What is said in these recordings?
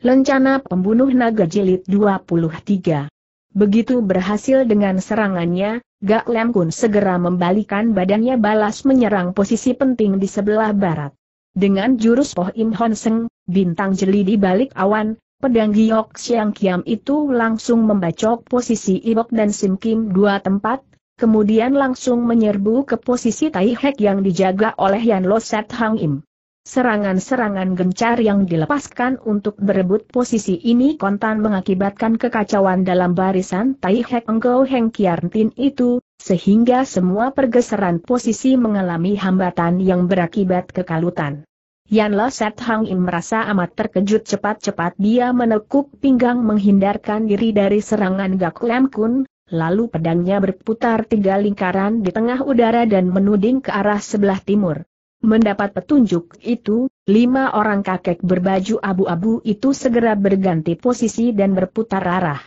Lencana Pembunuh Naga Jilid 23 Begitu berhasil dengan serangannya, Gak Lem Kun segera membalikan badannya balas menyerang posisi penting di sebelah barat. Dengan jurus Poh Im Hon Seng, bintang jeli di balik awan, pedang Giok Siang Kiam itu langsung membacok posisi Ibok dan Sim Kim dua tempat, kemudian langsung menyerbu ke posisi Tai Hek yang dijaga oleh Yan Lo Set Hang Im. Serangan-serangan gencar yang dilepaskan untuk berebut posisi ini kontan mengakibatkan kekacauan dalam barisan Tai Hek Enggau Heng Kiar Tin itu, sehingga semua pergeseran posisi mengalami hambatan yang berakibat kekalutan. Yan Lo Set Hang Im merasa amat terkejut cepat-cepat dia menekuk pinggang menghindarkan diri dari serangan Gak Lam Kun, lalu pedangnya berputar tiga lingkaran di tengah udara dan menuding ke arah sebelah timur. Mendapat petunjuk itu, lima orang kakek berbaju abu-abu itu segera berganti posisi dan berputar arah.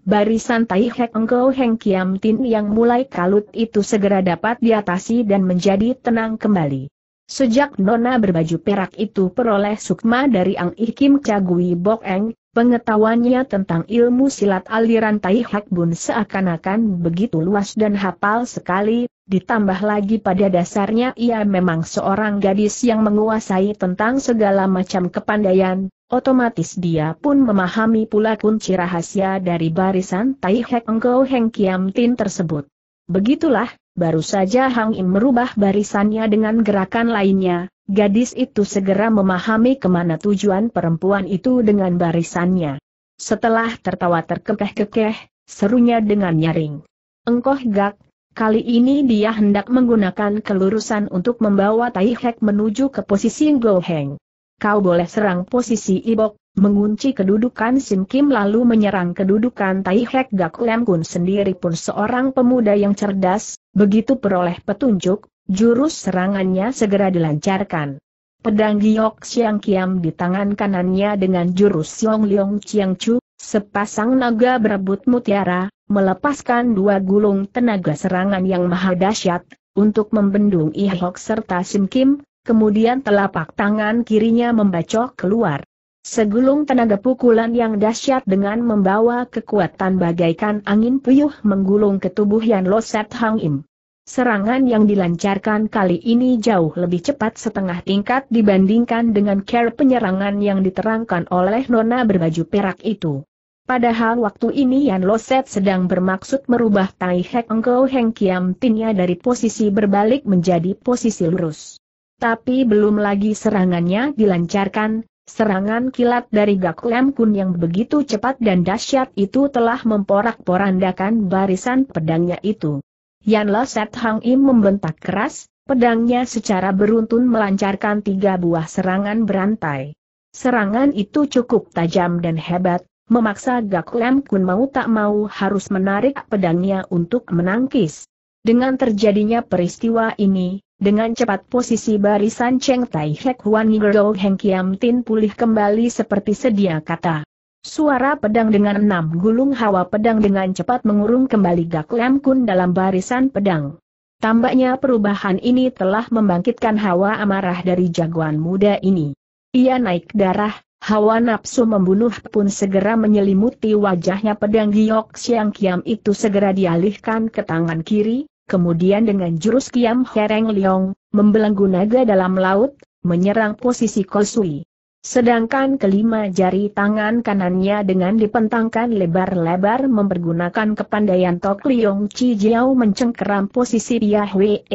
Barisan Tai Hek Engkau Heng Kiam Tin yang mulai kalut itu segera dapat diatasi dan menjadi tenang kembali. Sejak Nona berbaju perak itu peroleh sukma dari Ang Ih Kim Cagui Bok Eng, pengetahuannya tentang ilmu silat aliran Tai Hek Bun seakan-akan begitu luas dan hafal sekali, Ditambah lagi pada dasarnya ia memang seorang gadis yang menguasai tentang segala macam kepandaian, otomatis dia pun memahami pula kunci rahasia dari barisan Tai Hek Engkau Heng Kiam Tin tersebut. Begitulah, baru saja Hang Im merubah barisannya dengan gerakan lainnya, gadis itu segera memahami kemana tujuan perempuan itu dengan barisannya. Setelah tertawa terkekeh-kekeh, serunya dengan nyaring. Engkau gak, Kali ini dia hendak menggunakan kelurusan untuk membawa Tai Hek menuju ke posisi Go Heng. Kau boleh serang posisi Ibok, mengunci kedudukan Sim Kim lalu menyerang kedudukan Tai Hek Gak Lem Kun sendiri pun seorang pemuda yang cerdas, begitu peroleh petunjuk, jurus serangannya segera dilancarkan. Pedang Giok Siang Kiam di tangan kanannya dengan jurus Siong Liong Chiang Chu, sepasang naga berebut mutiara, melepaskan dua gulung tenaga serangan yang maha dahsyat, untuk membendung Ihok serta Sim Kim, kemudian telapak tangan kirinya membacok keluar. Segulung tenaga pukulan yang dahsyat dengan membawa kekuatan bagaikan angin puyuh menggulung ke tubuh Yan Loset Hang Im. Serangan yang dilancarkan kali ini jauh lebih cepat setengah tingkat dibandingkan dengan care penyerangan yang diterangkan oleh nona berbaju perak itu. Padahal waktu ini Yan Loset sedang bermaksud merubah Tai Hek Engkau Heng Kiam Tinnya dari posisi berbalik menjadi posisi lurus. Tapi belum lagi serangannya dilancarkan, serangan kilat dari Gak Lam Kun yang begitu cepat dan dahsyat itu telah memporak-porandakan barisan pedangnya itu. Yan Loset Hang Im membentak keras, pedangnya secara beruntun melancarkan tiga buah serangan berantai. Serangan itu cukup tajam dan hebat, Memaksa Gak Lem Kun mau tak mau harus menarik pedangnya untuk menangkis. Dengan terjadinya peristiwa ini, dengan cepat posisi barisan Cheng Tai Hek Huan Ngero Heng Kiam Tin pulih kembali seperti sedia kata. Suara pedang dengan enam gulung hawa pedang dengan cepat mengurung kembali Gak Lem Kun dalam barisan pedang. Tampaknya perubahan ini telah membangkitkan hawa amarah dari jagoan muda ini. Ia naik darah, Hawa nafsu membunuh pun segera menyelimuti wajahnya pedang giok siang kiam itu segera dialihkan ke tangan kiri, kemudian dengan jurus kiam hereng liong, membelenggu naga dalam laut, menyerang posisi Kosui. Sedangkan kelima jari tangan kanannya dengan dipentangkan lebar-lebar mempergunakan kepandaian Tok Liong Chi Jiao mencengkeram posisi Yahweh.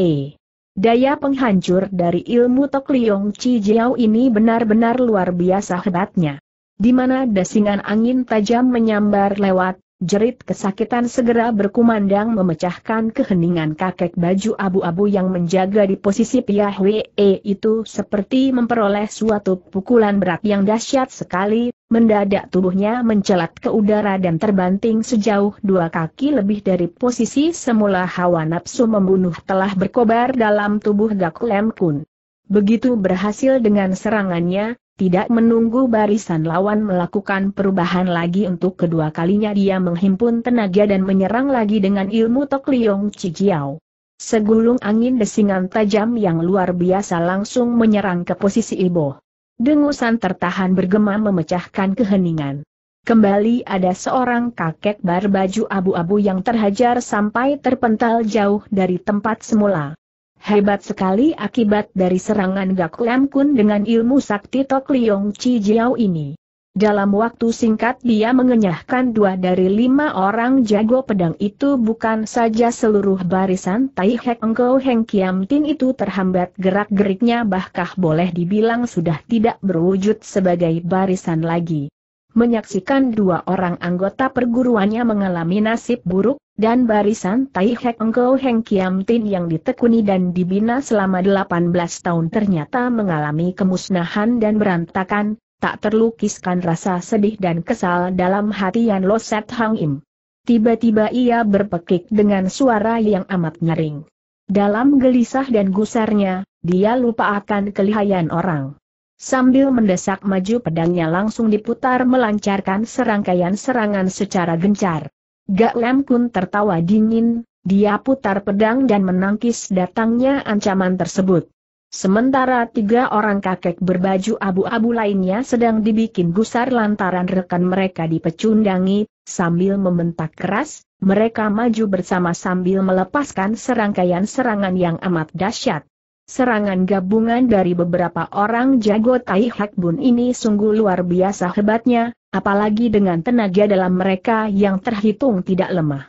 Daya penghancur dari ilmu Tok Liong Chi Jiao ini benar-benar luar biasa hebatnya. Di mana desingan angin tajam menyambar lewat, Jerit kesakitan segera berkumandang memecahkan keheningan kakek baju abu-abu yang menjaga di posisi Piah Wee itu seperti memperoleh suatu pukulan berat yang dahsyat sekali, mendadak tubuhnya mencelat ke udara dan terbanting sejauh dua kaki lebih dari posisi semula hawa nafsu membunuh telah berkobar dalam tubuh Gak Kun. Begitu berhasil dengan serangannya, tidak menunggu barisan lawan melakukan perubahan lagi untuk kedua kalinya dia menghimpun tenaga dan menyerang lagi dengan ilmu Tok Liong Cijiao. Segulung angin desingan tajam yang luar biasa langsung menyerang ke posisi Ibo. Dengusan tertahan bergema memecahkan keheningan. Kembali ada seorang kakek berbaju abu-abu yang terhajar sampai terpental jauh dari tempat semula. Hebat sekali akibat dari serangan Gak Lam Kun dengan ilmu sakti Tok Liong Chi Jiao ini. Dalam waktu singkat dia mengenyahkan dua dari lima orang jago pedang itu bukan saja seluruh barisan Tai Hek Engkau Heng Kiam Tin itu terhambat gerak-geriknya bahkah boleh dibilang sudah tidak berwujud sebagai barisan lagi menyaksikan dua orang anggota perguruannya mengalami nasib buruk, dan barisan Tai Hek Engkau Heng Kiam Tin yang ditekuni dan dibina selama 18 tahun ternyata mengalami kemusnahan dan berantakan, tak terlukiskan rasa sedih dan kesal dalam hati Yan Lo Set Hang Im. Tiba-tiba ia berpekik dengan suara yang amat nyaring. Dalam gelisah dan gusarnya, dia lupa akan kelihayan orang. Sambil mendesak maju pedangnya langsung diputar melancarkan serangkaian serangan secara gencar. Gak Lem Kun tertawa dingin, dia putar pedang dan menangkis datangnya ancaman tersebut. Sementara tiga orang kakek berbaju abu-abu lainnya sedang dibikin gusar lantaran rekan mereka dipecundangi, sambil membentak keras, mereka maju bersama sambil melepaskan serangkaian serangan yang amat dahsyat. Serangan gabungan dari beberapa orang jago Tai Hak Bun ini sungguh luar biasa hebatnya, apalagi dengan tenaga dalam mereka yang terhitung tidak lemah.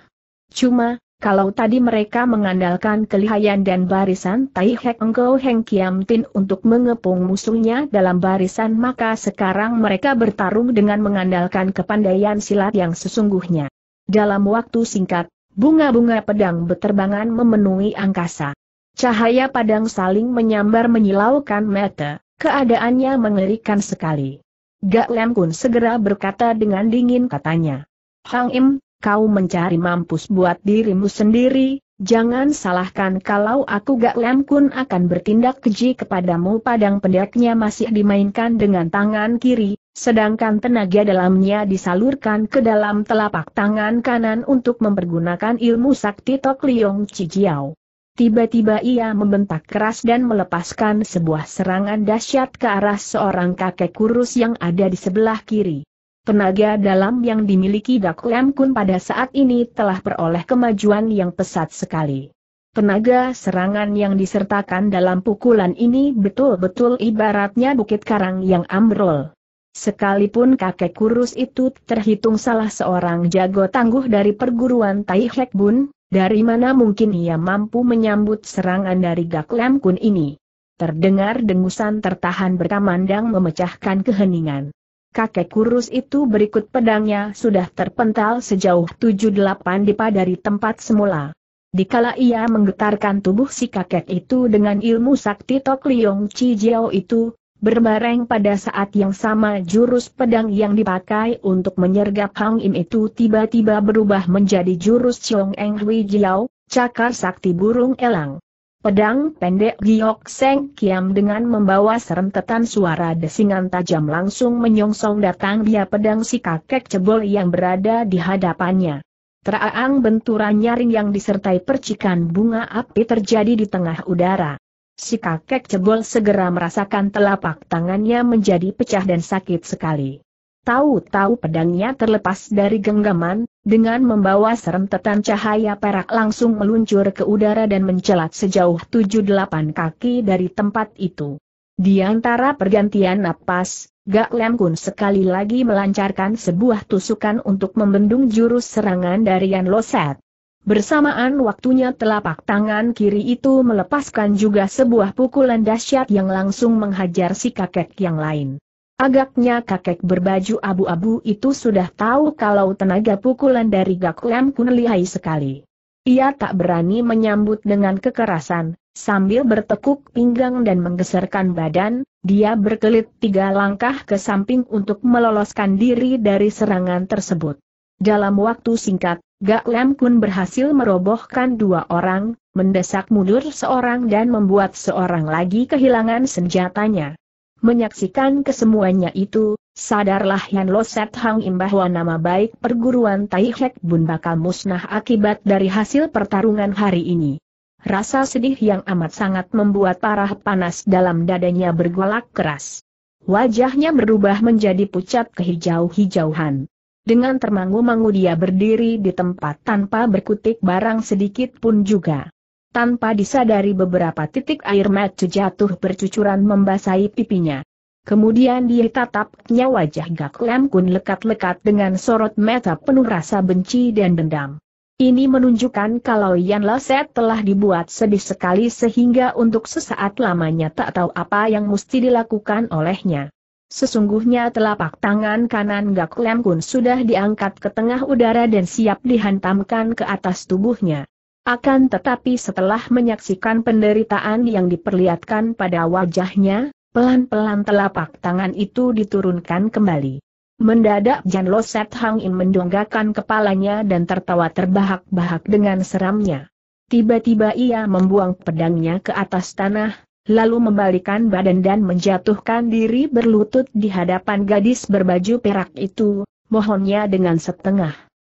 Cuma, kalau tadi mereka mengandalkan kelihayan dan barisan Tai Hek Engkau Heng Kiam Tin untuk mengepung musuhnya dalam barisan maka sekarang mereka bertarung dengan mengandalkan kepandaian silat yang sesungguhnya. Dalam waktu singkat, bunga-bunga pedang beterbangan memenuhi angkasa. Cahaya padang saling menyambar menyilaukan mata, keadaannya mengerikan sekali. Gak Lem Kun segera berkata dengan dingin katanya. Hang Im, kau mencari mampus buat dirimu sendiri, jangan salahkan kalau aku Gak Lem Kun akan bertindak keji kepadamu padang pendeknya masih dimainkan dengan tangan kiri, sedangkan tenaga dalamnya disalurkan ke dalam telapak tangan kanan untuk mempergunakan ilmu sakti Tok Liong Cijiao. Tiba-tiba ia membentak keras dan melepaskan sebuah serangan dahsyat ke arah seorang kakek kurus yang ada di sebelah kiri. Tenaga dalam yang dimiliki Dak Lam Kun pada saat ini telah peroleh kemajuan yang pesat sekali. Tenaga serangan yang disertakan dalam pukulan ini betul-betul ibaratnya bukit karang yang ambrol. Sekalipun kakek kurus itu terhitung salah seorang jago tangguh dari perguruan Tai Hek Bun, dari mana mungkin ia mampu menyambut serangan dari Gak Lam Kun ini? Terdengar dengusan tertahan berkamandang memecahkan keheningan. Kakek kurus itu berikut pedangnya sudah terpental sejauh tujuh delapan dipa dari tempat semula. Dikala ia menggetarkan tubuh si kakek itu dengan ilmu sakti Tok Liong Chi Jiao itu, Berbareng pada saat yang sama jurus pedang yang dipakai untuk menyergap Hang Im itu tiba-tiba berubah menjadi jurus Chong Eng Hui Jiao, cakar sakti burung elang. Pedang pendek Giok Seng Kiam dengan membawa serentetan suara desingan tajam langsung menyongsong datang dia pedang si kakek cebol yang berada di hadapannya. Teraang benturan nyaring yang disertai percikan bunga api terjadi di tengah udara. Si kakek cebol segera merasakan telapak tangannya menjadi pecah dan sakit sekali. Tahu-tahu pedangnya terlepas dari genggaman, dengan membawa serem serentetan cahaya perak langsung meluncur ke udara dan mencelat sejauh tujuh delapan kaki dari tempat itu. Di antara pergantian napas, Gak Lem Kun sekali lagi melancarkan sebuah tusukan untuk membendung jurus serangan dari Yan Loset. Bersamaan waktunya telapak tangan kiri itu melepaskan juga sebuah pukulan dahsyat yang langsung menghajar si kakek yang lain. Agaknya kakek berbaju abu-abu itu sudah tahu kalau tenaga pukulan dari Gakuam Kun lihai sekali. Ia tak berani menyambut dengan kekerasan, sambil bertekuk pinggang dan menggeserkan badan, dia berkelit tiga langkah ke samping untuk meloloskan diri dari serangan tersebut. Dalam waktu singkat, Gak Lem Kun berhasil merobohkan dua orang, mendesak mundur seorang dan membuat seorang lagi kehilangan senjatanya. Menyaksikan kesemuanya itu, sadarlah Yan Lo Set Hang Im bahwa nama baik perguruan Tai Hek Bun bakal musnah akibat dari hasil pertarungan hari ini. Rasa sedih yang amat sangat membuat parah panas dalam dadanya bergolak keras. Wajahnya berubah menjadi pucat kehijau hijauan dengan termangu-mangu dia berdiri di tempat tanpa berkutik barang sedikit pun juga. Tanpa disadari beberapa titik air mata jatuh bercucuran membasahi pipinya. Kemudian dia tatapnya wajah Gak Lem Kun lekat-lekat dengan sorot mata penuh rasa benci dan dendam. Ini menunjukkan kalau Yan Laset telah dibuat sedih sekali sehingga untuk sesaat lamanya tak tahu apa yang mesti dilakukan olehnya. Sesungguhnya telapak tangan kanan Gak Lem Kun sudah diangkat ke tengah udara dan siap dihantamkan ke atas tubuhnya. Akan tetapi setelah menyaksikan penderitaan yang diperlihatkan pada wajahnya, pelan-pelan telapak tangan itu diturunkan kembali. Mendadak Jan Lo Set Hang In mendonggakan kepalanya dan tertawa terbahak-bahak dengan seramnya. Tiba-tiba ia membuang pedangnya ke atas tanah, lalu membalikan badan dan menjatuhkan diri berlutut di hadapan gadis berbaju perak itu, mohonnya dengan setengah.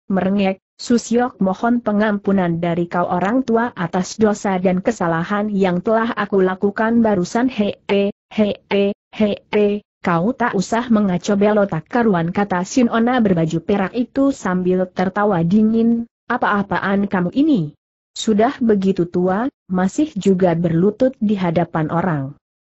Merengek, Susyok mohon pengampunan dari kau orang tua atas dosa dan kesalahan yang telah aku lakukan barusan hee, hee, hee, Kau tak usah mengacau belotak karuan kata Sinona berbaju perak itu sambil tertawa dingin, apa-apaan kamu ini? Sudah begitu tua, masih juga berlutut di hadapan orang.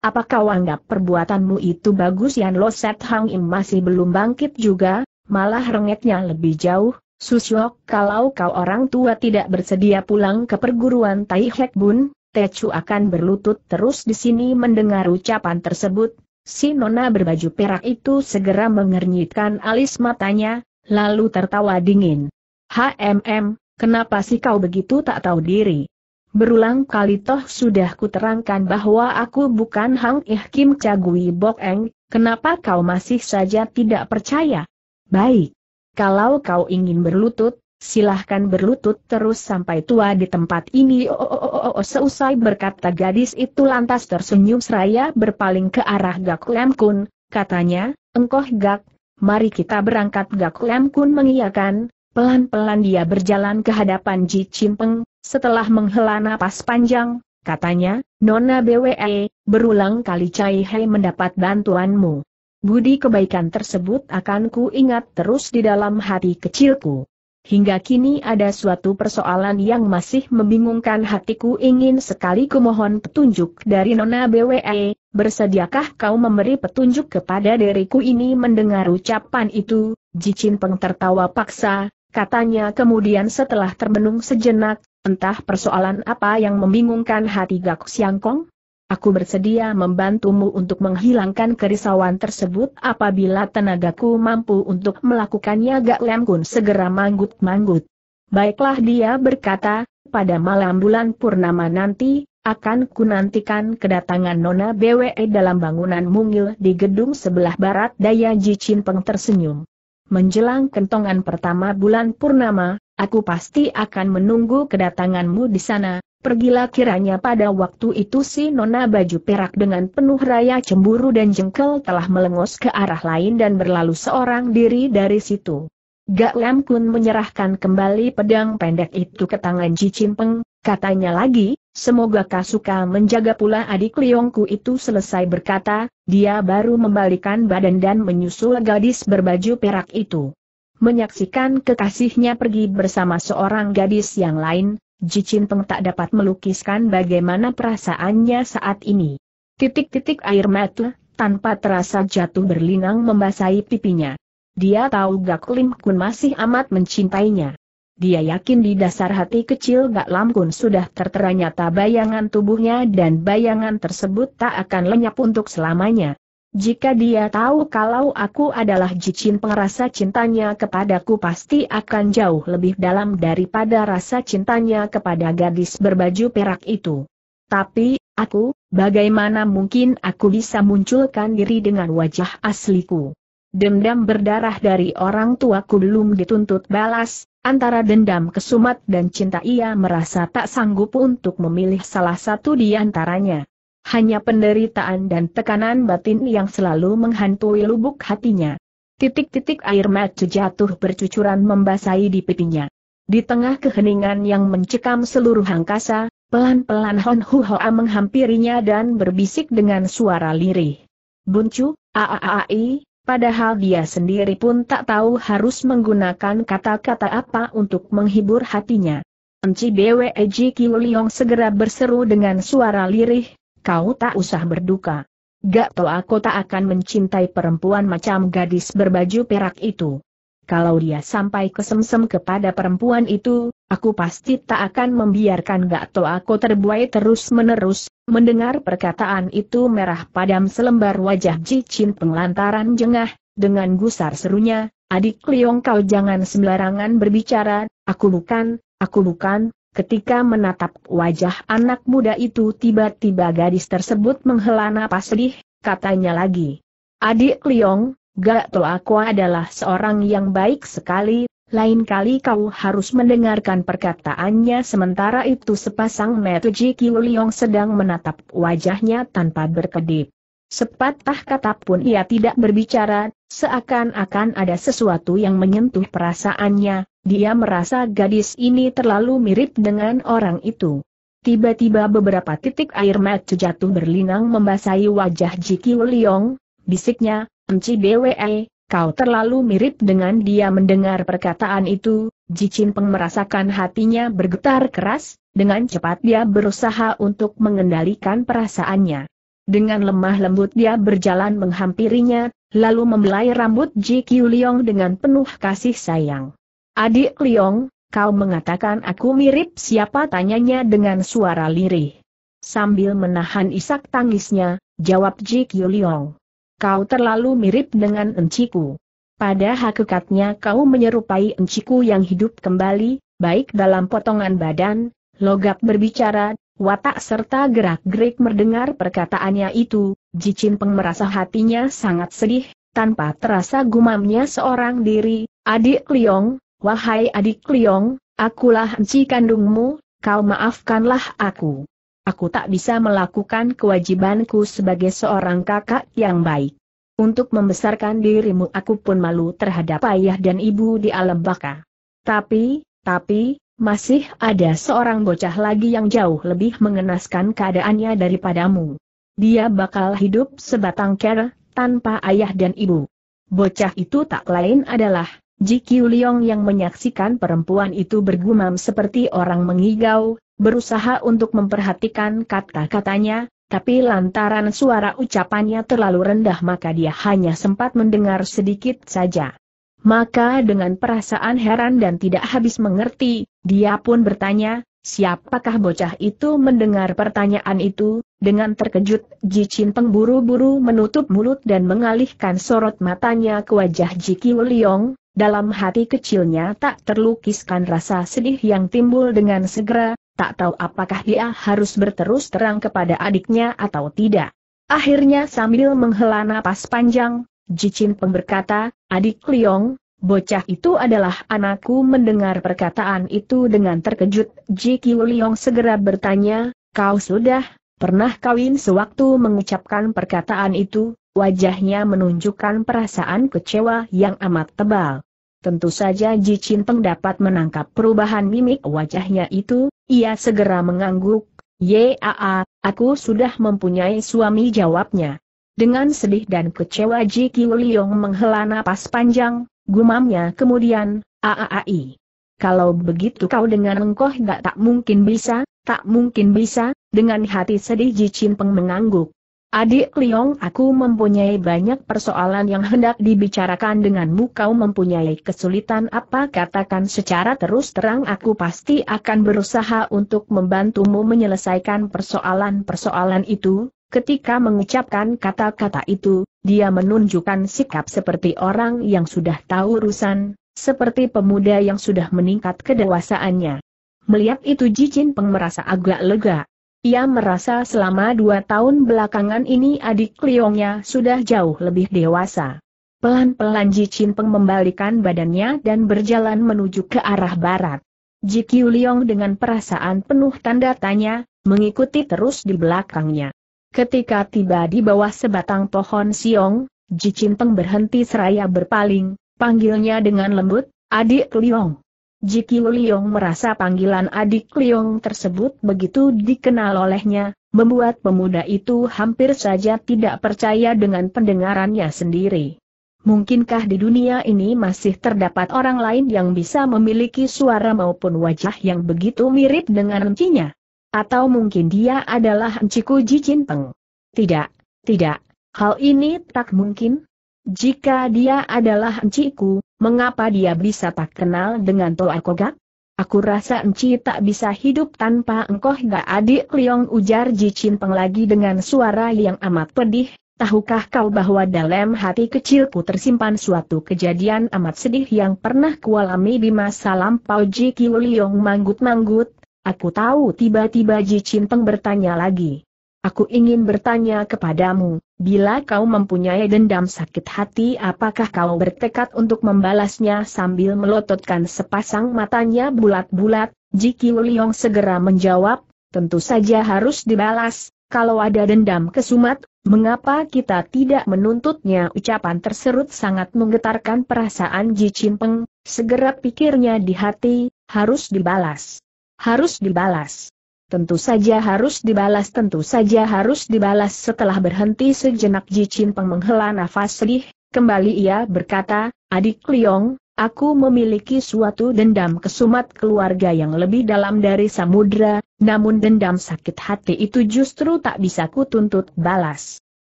Apakah kau anggap perbuatanmu itu bagus Yan Lo Set Hang Im masih belum bangkit juga, malah rengetnya lebih jauh, Susyok kalau kau orang tua tidak bersedia pulang ke perguruan Tai Hek Bun, Chu akan berlutut terus di sini mendengar ucapan tersebut, si nona berbaju perak itu segera mengernyitkan alis matanya, lalu tertawa dingin. HMM, Kenapa sih kau begitu tak tahu diri? Berulang kali toh sudah kuterangkan bahwa aku bukan Hang Ih Kim Cagui Bok Eng, kenapa kau masih saja tidak percaya? Baik. Kalau kau ingin berlutut, silahkan berlutut terus sampai tua di tempat ini. Oh, oh, oh, oh, oh, seusai berkata gadis itu lantas tersenyum seraya berpaling ke arah Gak Lem Kun, katanya, engkoh Gak, mari kita berangkat Gak Lem Kun mengiyakan, Pelan-pelan dia berjalan ke hadapan Ji Cimpeng, setelah menghela napas panjang, katanya, Nona BWE, berulang kali Cai Hei mendapat bantuanmu. Budi kebaikan tersebut akan ku ingat terus di dalam hati kecilku. Hingga kini ada suatu persoalan yang masih membingungkan hatiku ingin sekali ku mohon petunjuk dari Nona BWE, bersediakah kau memberi petunjuk kepada diriku ini mendengar ucapan itu, Ji Cimpeng tertawa paksa, katanya kemudian setelah termenung sejenak, entah persoalan apa yang membingungkan hati Gak Siangkong? Aku bersedia membantumu untuk menghilangkan kerisauan tersebut apabila tenagaku mampu untuk melakukannya Gak Lem Kun segera manggut-manggut. Baiklah dia berkata, pada malam bulan purnama nanti, akan kunantikan kedatangan Nona BWE dalam bangunan mungil di gedung sebelah barat daya Jicin Peng tersenyum. Menjelang kentongan pertama bulan purnama, aku pasti akan menunggu kedatanganmu di sana, Pergilah kiranya pada waktu itu si nona baju perak dengan penuh raya cemburu dan jengkel telah melengos ke arah lain dan berlalu seorang diri dari situ. Gak Lam Kun menyerahkan kembali pedang pendek itu ke tangan Ji Peng, katanya lagi, semoga kau suka menjaga pula adik Liongku itu selesai berkata, dia baru membalikan badan dan menyusul gadis berbaju perak itu. Menyaksikan kekasihnya pergi bersama seorang gadis yang lain, Ji Peng tak dapat melukiskan bagaimana perasaannya saat ini. Titik-titik air mata, tanpa terasa jatuh berlinang membasahi pipinya. Dia tahu Gak Lim Kun masih amat mencintainya. Dia yakin di dasar hati kecil Gak Lam Kun sudah tertera nyata bayangan tubuhnya dan bayangan tersebut tak akan lenyap untuk selamanya. Jika dia tahu kalau aku adalah jicin pengerasa cintanya kepadaku pasti akan jauh lebih dalam daripada rasa cintanya kepada gadis berbaju perak itu. Tapi, aku, bagaimana mungkin aku bisa munculkan diri dengan wajah asliku? Dendam berdarah dari orang tuaku belum dituntut balas, antara dendam kesumat dan cinta ia merasa tak sanggup untuk memilih salah satu di antaranya. Hanya penderitaan dan tekanan batin yang selalu menghantui lubuk hatinya. Titik-titik air mata jatuh bercucuran membasahi di pipinya. Di tengah keheningan yang mencekam seluruh angkasa, pelan-pelan Hon Huhoa menghampirinya dan berbisik dengan suara lirih. Buncu, i padahal dia sendiri pun tak tahu harus menggunakan kata-kata apa untuk menghibur hatinya. Enci Bwe Ji Liong segera berseru dengan suara lirih, kau tak usah berduka. Gak tau aku tak akan mencintai perempuan macam gadis berbaju perak itu kalau dia sampai kesemsem kepada perempuan itu, aku pasti tak akan membiarkan gak to aku terbuai terus-menerus. Mendengar perkataan itu merah padam selembar wajah Jicin penglantaran jengah, dengan gusar serunya, adik Liong kau jangan sembarangan berbicara, aku bukan, aku bukan, Ketika menatap wajah anak muda itu tiba-tiba gadis tersebut menghela napas sedih, katanya lagi. Adik Liong, Gak aku adalah seorang yang baik sekali, lain kali kau harus mendengarkan perkataannya sementara itu sepasang mata Ji Liong sedang menatap wajahnya tanpa berkedip. Sepatah kata pun ia tidak berbicara, seakan-akan ada sesuatu yang menyentuh perasaannya, dia merasa gadis ini terlalu mirip dengan orang itu. Tiba-tiba beberapa titik air mata jatuh berlinang membasahi wajah Ji Liong, bisiknya, Enci BWE, kau terlalu mirip dengan dia mendengar perkataan itu, Jicin Peng merasakan hatinya bergetar keras, dengan cepat dia berusaha untuk mengendalikan perasaannya. Dengan lemah lembut dia berjalan menghampirinya, lalu membelai rambut Ji Qiu Liong dengan penuh kasih sayang. Adik Liong, kau mengatakan aku mirip siapa tanyanya dengan suara lirih. Sambil menahan isak tangisnya, jawab Ji Qiu Liong. Kau terlalu mirip dengan enciku. Pada hakikatnya kau menyerupai enciku yang hidup kembali, baik dalam potongan badan, logat berbicara, watak serta gerak-gerik mendengar perkataannya itu, Jicin Peng merasa hatinya sangat sedih, tanpa terasa gumamnya seorang diri, adik Liong, wahai adik Liong, akulah enci kandungmu, kau maafkanlah aku aku tak bisa melakukan kewajibanku sebagai seorang kakak yang baik. Untuk membesarkan dirimu aku pun malu terhadap ayah dan ibu di alam baka. Tapi, tapi, masih ada seorang bocah lagi yang jauh lebih mengenaskan keadaannya daripadamu. Dia bakal hidup sebatang kera, tanpa ayah dan ibu. Bocah itu tak lain adalah, Ji Liong yang menyaksikan perempuan itu bergumam seperti orang mengigau, berusaha untuk memperhatikan kata-katanya, tapi lantaran suara ucapannya terlalu rendah maka dia hanya sempat mendengar sedikit saja. Maka dengan perasaan heran dan tidak habis mengerti, dia pun bertanya, siapakah bocah itu mendengar pertanyaan itu, dengan terkejut, Jicin pengburu-buru menutup mulut dan mengalihkan sorot matanya ke wajah Ji Liong, dalam hati kecilnya tak terlukiskan rasa sedih yang timbul dengan segera, tak tahu apakah dia harus berterus terang kepada adiknya atau tidak. Akhirnya sambil menghela napas panjang, Jicin Peng berkata, adik Liong, bocah itu adalah anakku mendengar perkataan itu dengan terkejut. Jiki Liong segera bertanya, kau sudah pernah kawin sewaktu mengucapkan perkataan itu, wajahnya menunjukkan perasaan kecewa yang amat tebal. Tentu saja Ji Peng dapat menangkap perubahan mimik wajahnya itu, ia segera mengangguk, Yaa, aku sudah mempunyai suami jawabnya. Dengan sedih dan kecewa Ji Liong menghela napas panjang, gumamnya kemudian, Aaai. Kalau begitu kau dengan engkoh gak tak mungkin bisa, tak mungkin bisa, dengan hati sedih Ji Peng mengangguk. Adik Liong aku mempunyai banyak persoalan yang hendak dibicarakan denganmu kau mempunyai kesulitan apa katakan secara terus terang aku pasti akan berusaha untuk membantumu menyelesaikan persoalan-persoalan itu, Ketika mengucapkan kata-kata itu, dia menunjukkan sikap seperti orang yang sudah tahu urusan, seperti pemuda yang sudah meningkat kedewasaannya. Melihat itu Jijin Peng merasa agak lega, ia merasa selama dua tahun belakangan ini adik Liongnya sudah jauh lebih dewasa. Pelan-pelan Ji Peng membalikan badannya dan berjalan menuju ke arah barat. Ji Liong dengan perasaan penuh tanda tanya, mengikuti terus di belakangnya. Ketika tiba di bawah sebatang pohon siong, Ji Peng berhenti seraya berpaling, panggilnya dengan lembut, adik Liong. Jiki Liong merasa panggilan adik Liong tersebut begitu dikenal olehnya, membuat pemuda itu hampir saja tidak percaya dengan pendengarannya sendiri. Mungkinkah di dunia ini masih terdapat orang lain yang bisa memiliki suara maupun wajah yang begitu mirip dengan encinya? Atau mungkin dia adalah enciku Jijin Peng? Tidak, tidak, hal ini tak mungkin, jika dia adalah enciku, mengapa dia bisa tak kenal dengan Toa Kogak? Aku rasa enci tak bisa hidup tanpa engkau gak adik Liong ujar Jicin Peng lagi dengan suara yang amat pedih, tahukah kau bahwa dalam hati kecilku tersimpan suatu kejadian amat sedih yang pernah kualami di masa lampau Jikiu Liong manggut-manggut, Aku tahu tiba-tiba Ji Peng bertanya lagi. Aku ingin bertanya kepadamu, Bila kau mempunyai dendam sakit hati apakah kau bertekad untuk membalasnya sambil melototkan sepasang matanya bulat-bulat, Jiki Liong segera menjawab, tentu saja harus dibalas, kalau ada dendam kesumat, mengapa kita tidak menuntutnya ucapan terserut sangat menggetarkan perasaan Ji Peng, segera pikirnya di hati, harus dibalas. Harus dibalas. Tentu saja harus dibalas, tentu saja harus dibalas setelah berhenti sejenak Ji Peng menghela nafas sedih, kembali ia berkata, adik Liong, Aku memiliki suatu dendam kesumat keluarga yang lebih dalam dari samudra, namun dendam sakit hati itu justru tak bisa kutuntut balas.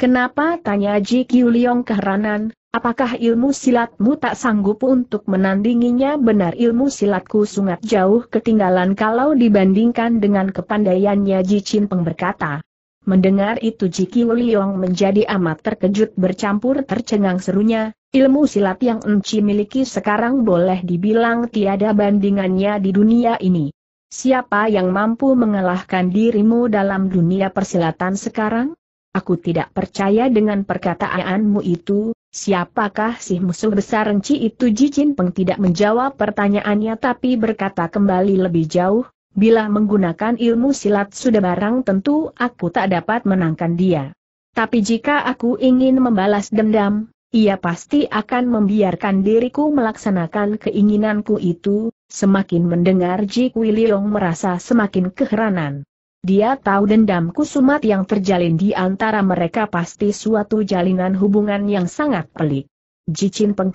Kenapa? tanya Ji Liong keheranan, Apakah ilmu silatmu tak sanggup untuk menandinginya benar ilmu silatku sungat jauh ketinggalan kalau dibandingkan dengan kepandaiannya Jicin Peng berkata. Mendengar itu Jiki Liong menjadi amat terkejut bercampur tercengang serunya, ilmu silat yang Enci miliki sekarang boleh dibilang tiada bandingannya di dunia ini. Siapa yang mampu mengalahkan dirimu dalam dunia persilatan sekarang? Aku tidak percaya dengan perkataanmu itu, Siapakah sih musuh besar Renci itu Jijin Peng tidak menjawab pertanyaannya tapi berkata kembali lebih jauh, bila menggunakan ilmu silat sudah barang tentu aku tak dapat menangkan dia. Tapi jika aku ingin membalas dendam, ia pasti akan membiarkan diriku melaksanakan keinginanku itu, semakin mendengar Ji Wililong merasa semakin keheranan. Dia tahu dendam kusumat yang terjalin di antara mereka pasti suatu jalinan hubungan yang sangat pelik. Jicin Peng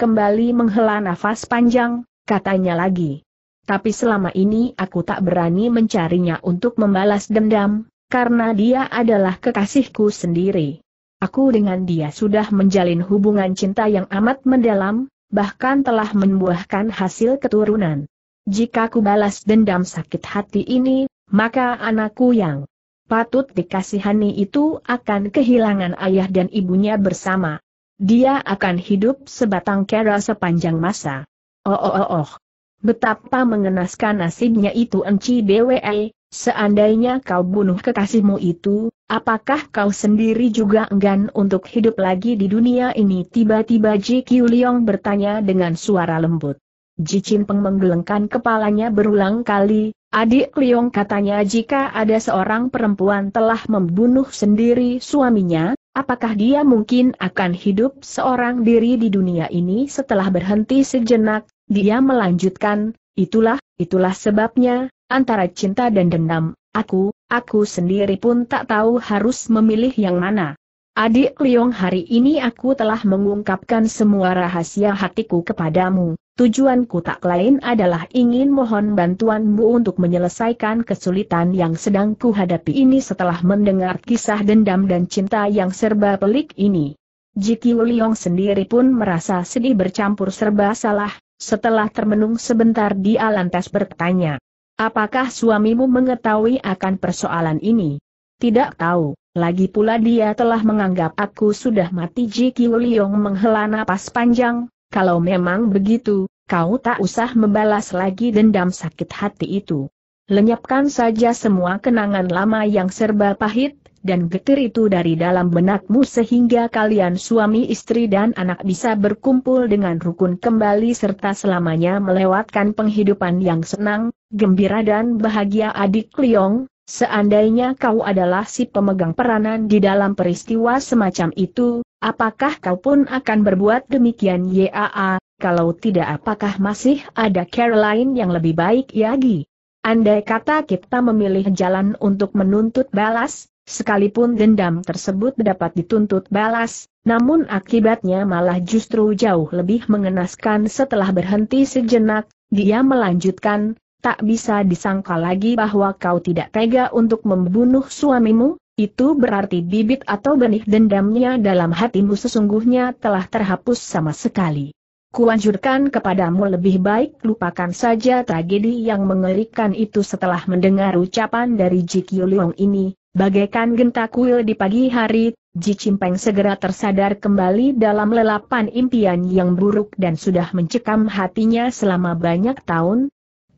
menghela nafas panjang, katanya lagi. Tapi selama ini aku tak berani mencarinya untuk membalas dendam, karena dia adalah kekasihku sendiri. Aku dengan dia sudah menjalin hubungan cinta yang amat mendalam, bahkan telah membuahkan hasil keturunan. Jika ku balas dendam sakit hati ini, maka anakku yang patut dikasihani itu akan kehilangan ayah dan ibunya bersama. Dia akan hidup sebatang kera sepanjang masa. Oh oh oh oh. Betapa mengenaskan nasibnya itu Enci Dwe, seandainya kau bunuh kekasihmu itu, apakah kau sendiri juga enggan untuk hidup lagi di dunia ini? Tiba-tiba Ji Kiu Liong bertanya dengan suara lembut. Ji Peng menggelengkan kepalanya berulang kali, adik Liong katanya jika ada seorang perempuan telah membunuh sendiri suaminya, apakah dia mungkin akan hidup seorang diri di dunia ini setelah berhenti sejenak, dia melanjutkan, itulah, itulah sebabnya, antara cinta dan dendam, aku, aku sendiri pun tak tahu harus memilih yang mana. Adik Liong hari ini aku telah mengungkapkan semua rahasia hatiku kepadamu. Tujuanku tak lain adalah ingin mohon bantuanmu untuk menyelesaikan kesulitan yang sedang kuhadapi ini setelah mendengar kisah dendam dan cinta yang serba pelik ini. Jiki Liong sendiri pun merasa sedih bercampur serba salah, setelah termenung sebentar dia lantas bertanya. Apakah suamimu mengetahui akan persoalan ini? Tidak tahu. Lagi pula dia telah menganggap aku sudah mati Ji Liong menghela napas panjang, kalau memang begitu, kau tak usah membalas lagi dendam sakit hati itu. Lenyapkan saja semua kenangan lama yang serba pahit, dan getir itu dari dalam benakmu sehingga kalian suami istri dan anak bisa berkumpul dengan rukun kembali serta selamanya melewatkan penghidupan yang senang, gembira dan bahagia adik Liong, Seandainya kau adalah si pemegang peranan di dalam peristiwa semacam itu, apakah kau pun akan berbuat demikian YAA, kalau tidak apakah masih ada Caroline yang lebih baik Yagi? Andai kata kita memilih jalan untuk menuntut balas, sekalipun dendam tersebut dapat dituntut balas, namun akibatnya malah justru jauh lebih mengenaskan setelah berhenti sejenak, dia melanjutkan, tak bisa disangka lagi bahwa kau tidak tega untuk membunuh suamimu, itu berarti bibit atau benih dendamnya dalam hatimu sesungguhnya telah terhapus sama sekali. Kuanjurkan kepadamu lebih baik lupakan saja tragedi yang mengerikan itu setelah mendengar ucapan dari Ji Liong ini, bagaikan genta kuil di pagi hari, Ji Cimpeng segera tersadar kembali dalam lelapan impian yang buruk dan sudah mencekam hatinya selama banyak tahun,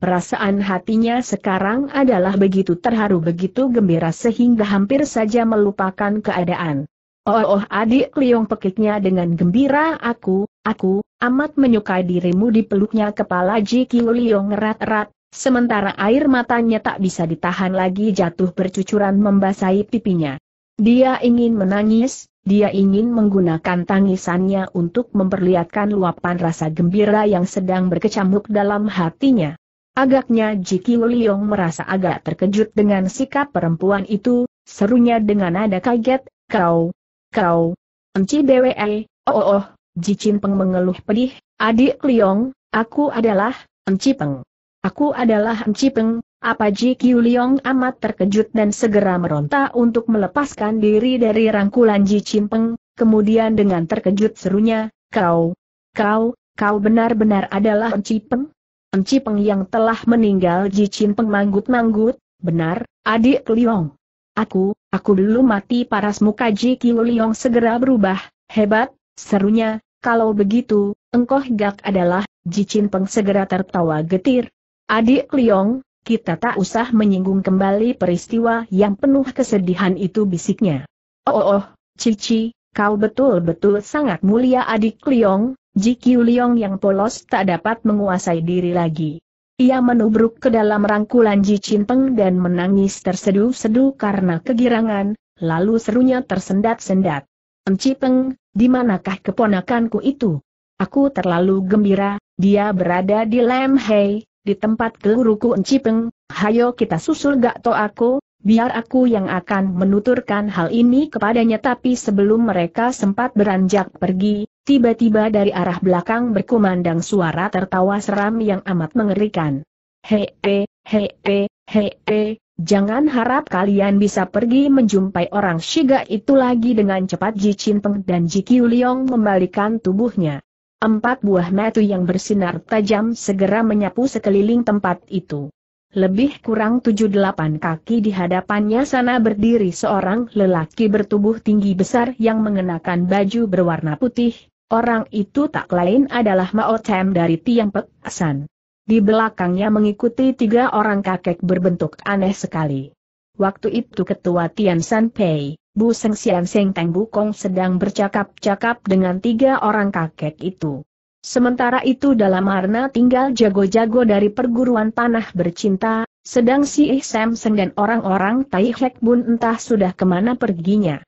Perasaan hatinya sekarang adalah begitu terharu begitu gembira sehingga hampir saja melupakan keadaan. Oh, oh adik Liong pekiknya dengan gembira aku, aku, amat menyukai dirimu di peluknya kepala Ji Kiu Liong erat-erat, sementara air matanya tak bisa ditahan lagi jatuh bercucuran membasahi pipinya. Dia ingin menangis, dia ingin menggunakan tangisannya untuk memperlihatkan luapan rasa gembira yang sedang berkecamuk dalam hatinya. Agaknya Jikio Liong merasa agak terkejut dengan sikap perempuan itu, serunya dengan nada kaget, kau, kau, enci BWE, oh oh, oh Jicin Peng mengeluh pedih, adik Liong, aku adalah, enci Peng. Aku adalah enci Peng, apa Ji Kiu amat terkejut dan segera meronta untuk melepaskan diri dari rangkulan Ji Peng, kemudian dengan terkejut serunya, kau, kau, kau benar-benar adalah Peng? Enci Peng yang telah meninggal Chin Peng manggut-manggut, benar, adik Liong. Aku, aku dulu mati paras muka Kiu Liong segera berubah, hebat, serunya, kalau begitu, engkau gak adalah, Chin Peng segera tertawa getir. Adik Liong, kita tak usah menyinggung kembali peristiwa yang penuh kesedihan itu bisiknya. Oh oh, oh Cici, kau betul-betul sangat mulia adik Liong, Ji Qiu Liong yang polos tak dapat menguasai diri lagi. Ia menubruk ke dalam rangkulan Ji Peng dan menangis terseduh-seduh karena kegirangan, lalu serunya tersendat-sendat. Enci Peng, di manakah keponakanku itu? Aku terlalu gembira, dia berada di Lam Hei, di tempat keluruku Enci Peng, hayo kita susul gak to aku, biar aku yang akan menuturkan hal ini kepadanya tapi sebelum mereka sempat beranjak pergi, Tiba-tiba dari arah belakang berkumandang suara tertawa seram yang amat mengerikan. Hepe, eh, hepe, eh, he, eh, jangan harap kalian bisa pergi menjumpai orang Shiga itu lagi dengan cepat Ji Chin Peng dan Ji Kiu Liong membalikan tubuhnya. Empat buah metu yang bersinar tajam segera menyapu sekeliling tempat itu. Lebih kurang tujuh delapan kaki di hadapannya sana berdiri seorang lelaki bertubuh tinggi besar yang mengenakan baju berwarna putih, Orang itu tak lain adalah Mao Tem dari Tiang Pek San. Di belakangnya mengikuti tiga orang kakek berbentuk aneh sekali. Waktu itu ketua Tian San Pei, Bu Seng Sian Seng Teng Kong sedang bercakap-cakap dengan tiga orang kakek itu. Sementara itu dalam arna tinggal jago-jago dari perguruan tanah bercinta, sedang si Ih Sam Seng dan orang-orang Tai Hek Bun entah sudah kemana perginya.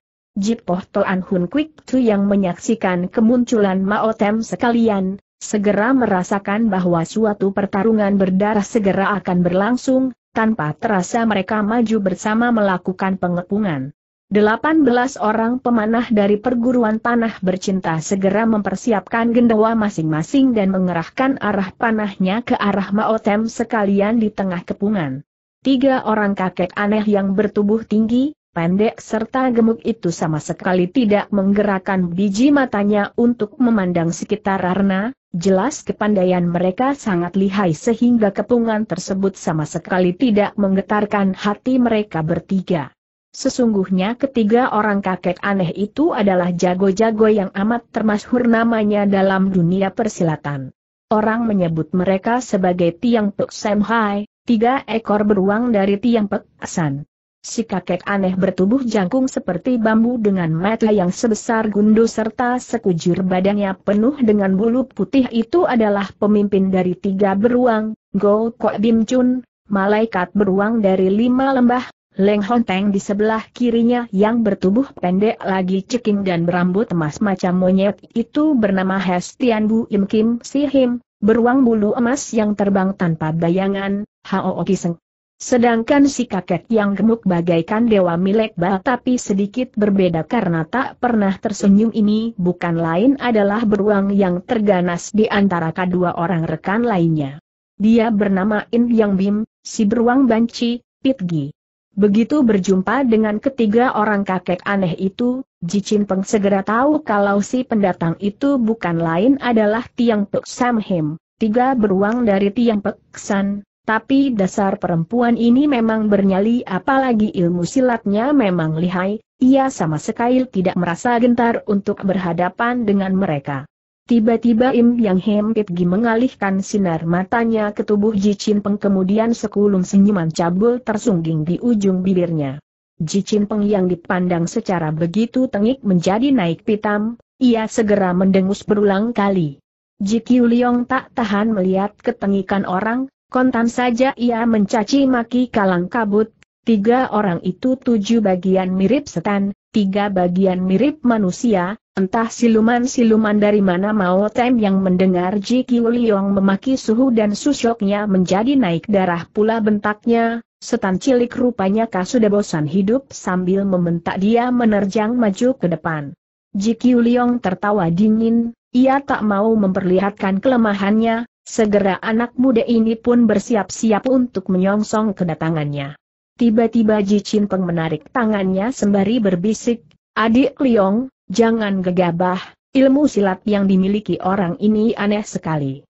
Poh Toan Hun Kwik Chu yang menyaksikan kemunculan Mao Tem sekalian, segera merasakan bahwa suatu pertarungan berdarah segera akan berlangsung, tanpa terasa mereka maju bersama melakukan pengepungan. 18 orang pemanah dari perguruan panah bercinta segera mempersiapkan gendawa masing-masing dan mengerahkan arah panahnya ke arah Mao Tem sekalian di tengah kepungan. Tiga orang kakek aneh yang bertubuh tinggi, pendek serta gemuk itu sama sekali tidak menggerakkan biji matanya untuk memandang sekitar Arna, jelas kepandaian mereka sangat lihai sehingga kepungan tersebut sama sekali tidak menggetarkan hati mereka bertiga. Sesungguhnya ketiga orang kakek aneh itu adalah jago-jago yang amat termasyhur namanya dalam dunia persilatan. Orang menyebut mereka sebagai Tiang Pek Sam Hai, tiga ekor beruang dari Tiang Pek Asan. Si kakek aneh bertubuh jangkung seperti bambu dengan mata yang sebesar gundu serta sekujur badannya penuh dengan bulu putih itu adalah pemimpin dari tiga beruang, Go Kok Bim Chun, malaikat beruang dari lima lembah, Leng Honteng di sebelah kirinya yang bertubuh pendek lagi ceking dan berambut emas macam monyet itu bernama Hestian Bu Im Kim Si Him, beruang bulu emas yang terbang tanpa bayangan, Hao Kiseng. Sedangkan si kakek yang gemuk bagaikan dewa milik Ba tapi sedikit berbeda karena tak pernah tersenyum ini bukan lain adalah beruang yang terganas di antara kedua orang rekan lainnya. Dia bernama In Yang Bim, si beruang banci, Pitgi. Begitu berjumpa dengan ketiga orang kakek aneh itu, Jicin Peng segera tahu kalau si pendatang itu bukan lain adalah Tiang Pek Sam Him, tiga beruang dari Tiang Pek San, tapi dasar perempuan ini memang bernyali apalagi ilmu silatnya memang lihai, ia sama sekali tidak merasa gentar untuk berhadapan dengan mereka. Tiba-tiba Im Yang Hem Gi mengalihkan sinar matanya ke tubuh Ji Chin Peng kemudian sekulum senyuman cabul tersungging di ujung bibirnya. Ji Chin Peng yang dipandang secara begitu tengik menjadi naik pitam, ia segera mendengus berulang kali. Ji Liong tak tahan melihat ketengikan orang, Kontan saja ia mencaci maki kalang kabut, tiga orang itu tujuh bagian mirip setan, tiga bagian mirip manusia, entah siluman-siluman dari mana mau. Tem yang mendengar Ji Kiu memaki suhu dan susuknya menjadi naik darah pula bentaknya, setan cilik rupanya kah sudah bosan hidup sambil membentak dia menerjang maju ke depan. Ji Kiu tertawa dingin, ia tak mau memperlihatkan kelemahannya, Segera anak muda ini pun bersiap-siap untuk menyongsong kedatangannya. Tiba-tiba Ji Peng menarik tangannya sembari berbisik, Adik Liong, jangan gegabah, ilmu silat yang dimiliki orang ini aneh sekali.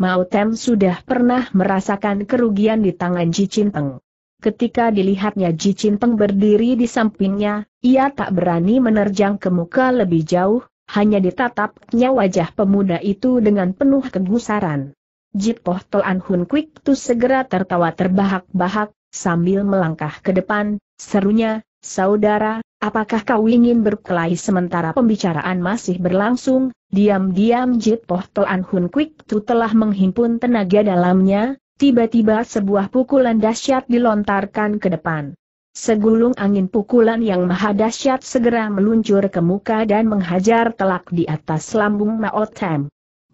Mao Tem sudah pernah merasakan kerugian di tangan Ji Peng. Ketika dilihatnya Ji Peng berdiri di sampingnya, ia tak berani menerjang ke muka lebih jauh, hanya ditatapnya wajah pemuda itu dengan penuh kegusaran. Jipoh Toan Hun Kwik Tu segera tertawa terbahak-bahak, sambil melangkah ke depan, serunya, saudara, apakah kau ingin berkelahi sementara pembicaraan masih berlangsung? Diam-diam Jipoh Toan Hun Kwik Tu telah menghimpun tenaga dalamnya, tiba-tiba sebuah pukulan dahsyat dilontarkan ke depan. Segulung angin pukulan yang maha dahsyat segera meluncur ke muka dan menghajar telak di atas lambung Maotem.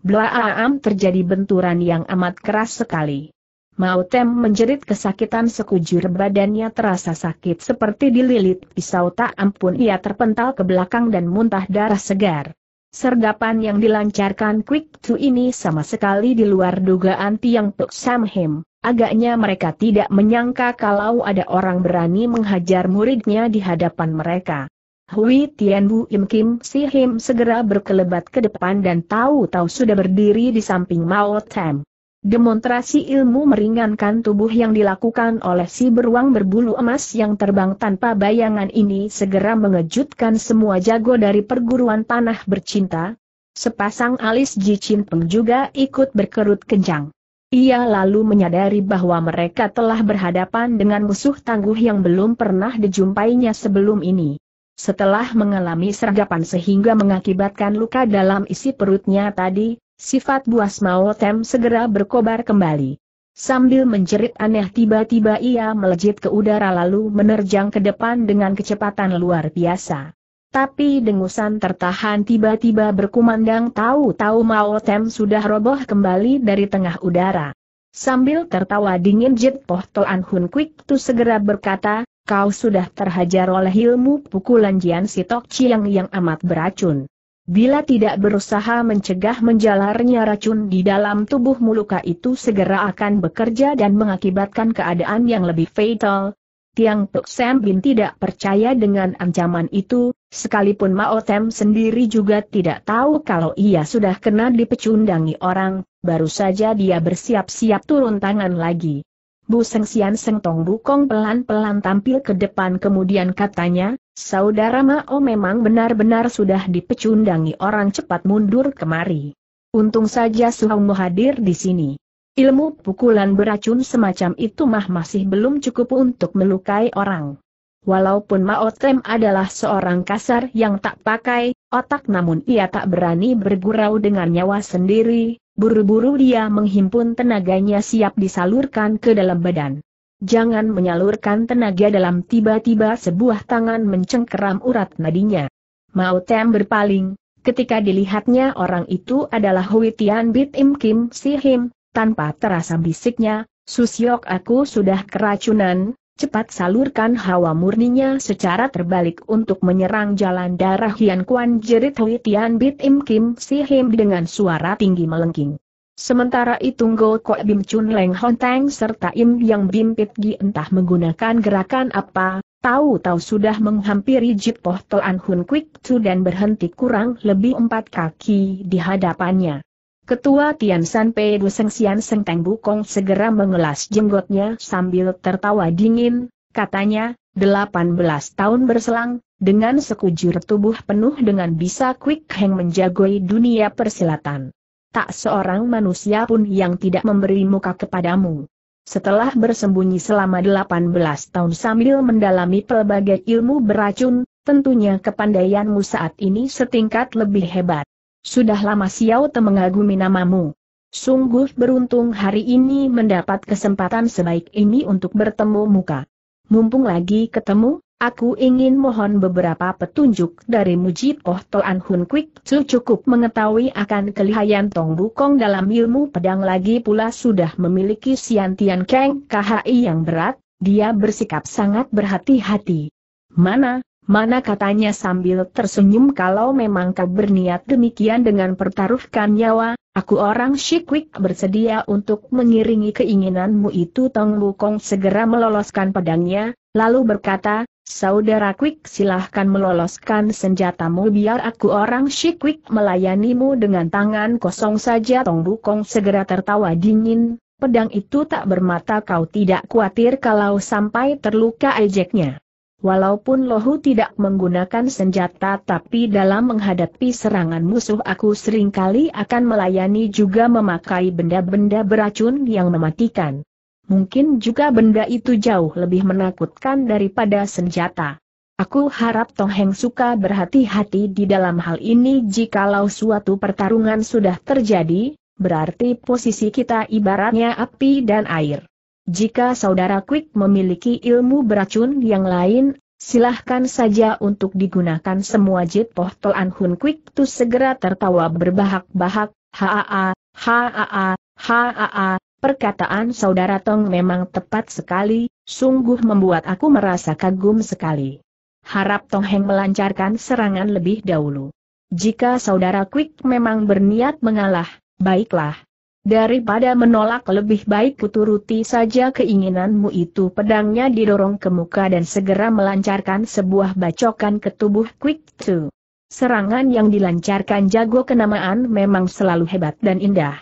Blaam terjadi benturan yang amat keras sekali. Mautem menjerit kesakitan sekujur badannya terasa sakit seperti dililit pisau tak ampun ia terpental ke belakang dan muntah darah segar. Sergapan yang dilancarkan Quick Two ini sama sekali di luar dugaan Tiang Tok Samhim. Agaknya mereka tidak menyangka kalau ada orang berani menghajar muridnya di hadapan mereka. Hui Tian Bu Im Kim Si Him segera berkelebat ke depan dan tahu-tahu sudah berdiri di samping Mao Tem. Demonstrasi ilmu meringankan tubuh yang dilakukan oleh si beruang berbulu emas yang terbang tanpa bayangan ini segera mengejutkan semua jago dari perguruan tanah bercinta. Sepasang alis Ji Chin Peng juga ikut berkerut kencang. Ia lalu menyadari bahwa mereka telah berhadapan dengan musuh tangguh yang belum pernah dijumpainya sebelum ini. Setelah mengalami sergapan sehingga mengakibatkan luka dalam isi perutnya tadi, sifat buas Maotem segera berkobar kembali. Sambil menjerit aneh tiba-tiba ia melejit ke udara lalu menerjang ke depan dengan kecepatan luar biasa. Tapi dengusan tertahan tiba-tiba berkumandang tahu-tahu Mao Tem sudah roboh kembali dari tengah udara. Sambil tertawa dingin Jit Poh Toan Hun Kwik Tu segera berkata, kau sudah terhajar oleh ilmu pukulan Jian Sitok Chiang yang amat beracun. Bila tidak berusaha mencegah menjalarnya racun di dalam tubuh muluka itu segera akan bekerja dan mengakibatkan keadaan yang lebih fatal. Tiang Tuk Sam Bin tidak percaya dengan ancaman itu, sekalipun Mao Tem sendiri juga tidak tahu kalau ia sudah kena dipecundangi orang, baru saja dia bersiap-siap turun tangan lagi. Bu Seng Sian Seng Tong Bukong pelan-pelan tampil ke depan kemudian katanya, Saudara Mao oh memang benar-benar sudah dipecundangi orang cepat mundur kemari. Untung saja Suhong hadir di sini. Ilmu pukulan beracun semacam itu mah masih belum cukup untuk melukai orang. Walaupun Mao oh Tem adalah seorang kasar yang tak pakai otak namun ia tak berani bergurau dengan nyawa sendiri, Buru-buru dia menghimpun tenaganya siap disalurkan ke dalam badan. Jangan menyalurkan tenaga dalam tiba-tiba sebuah tangan mencengkeram urat nadinya. Mao Tem berpaling, ketika dilihatnya orang itu adalah Hui Tian Bit Im Kim Si Him, tanpa terasa bisiknya, Susyok aku sudah keracunan, cepat salurkan hawa murninya secara terbalik untuk menyerang jalan darah Hian Kuan jerit Hui Tian Bit Im Kim Si Him dengan suara tinggi melengking. Sementara itu Ngo Ko Bim Chun Leng Hon Teng serta Im Yang Bim Pit Gi entah menggunakan gerakan apa, tahu-tahu sudah menghampiri Jip Poh Toan Hun Kwik Chu dan berhenti kurang lebih empat kaki di hadapannya. Ketua Tian San Pei Du Seng Sian Seng Teng Bukong segera mengelas jenggotnya sambil tertawa dingin, katanya, 18 tahun berselang, dengan sekujur tubuh penuh dengan bisa quick hang menjagoi dunia persilatan. Tak seorang manusia pun yang tidak memberi muka kepadamu. Setelah bersembunyi selama 18 tahun sambil mendalami pelbagai ilmu beracun, tentunya kepandaianmu saat ini setingkat lebih hebat. Sudah lama Xiao Te mengagumi namamu. Sungguh beruntung hari ini mendapat kesempatan sebaik ini untuk bertemu muka. Mumpung lagi ketemu, aku ingin mohon beberapa petunjuk dari Mujib Oh Toan Hun Kwik Tzu cukup mengetahui akan kelihayan Tong Bukong dalam ilmu pedang lagi pula sudah memiliki Siantian Kang KHI yang berat, dia bersikap sangat berhati-hati. Mana, Mana katanya sambil tersenyum kalau memang kau berniat demikian dengan pertaruhkan nyawa, aku orang Shikwik bersedia untuk mengiringi keinginanmu itu Tong Lukong segera meloloskan pedangnya, lalu berkata, Saudara Kwik silahkan meloloskan senjatamu biar aku orang Shikwik melayanimu dengan tangan kosong saja Tong Lukong segera tertawa dingin, pedang itu tak bermata kau tidak khawatir kalau sampai terluka ejeknya. Walaupun lohu tidak menggunakan senjata tapi dalam menghadapi serangan musuh aku seringkali akan melayani juga memakai benda-benda beracun yang mematikan. Mungkin juga benda itu jauh lebih menakutkan daripada senjata. Aku harap Tong Heng suka berhati-hati di dalam hal ini jikalau suatu pertarungan sudah terjadi, berarti posisi kita ibaratnya api dan air. Jika saudara Quick memiliki ilmu beracun yang lain, silahkan saja untuk digunakan semua jit pohtol hun Quick tu segera tertawa berbahak-bahak, haa, haa, haa, perkataan saudara Tong memang tepat sekali, sungguh membuat aku merasa kagum sekali. Harap Tong Heng melancarkan serangan lebih dahulu. Jika saudara Quick memang berniat mengalah, baiklah, Daripada menolak lebih baik kuturuti saja keinginanmu itu pedangnya didorong ke muka dan segera melancarkan sebuah bacokan ke tubuh Quick Two. Serangan yang dilancarkan jago kenamaan memang selalu hebat dan indah.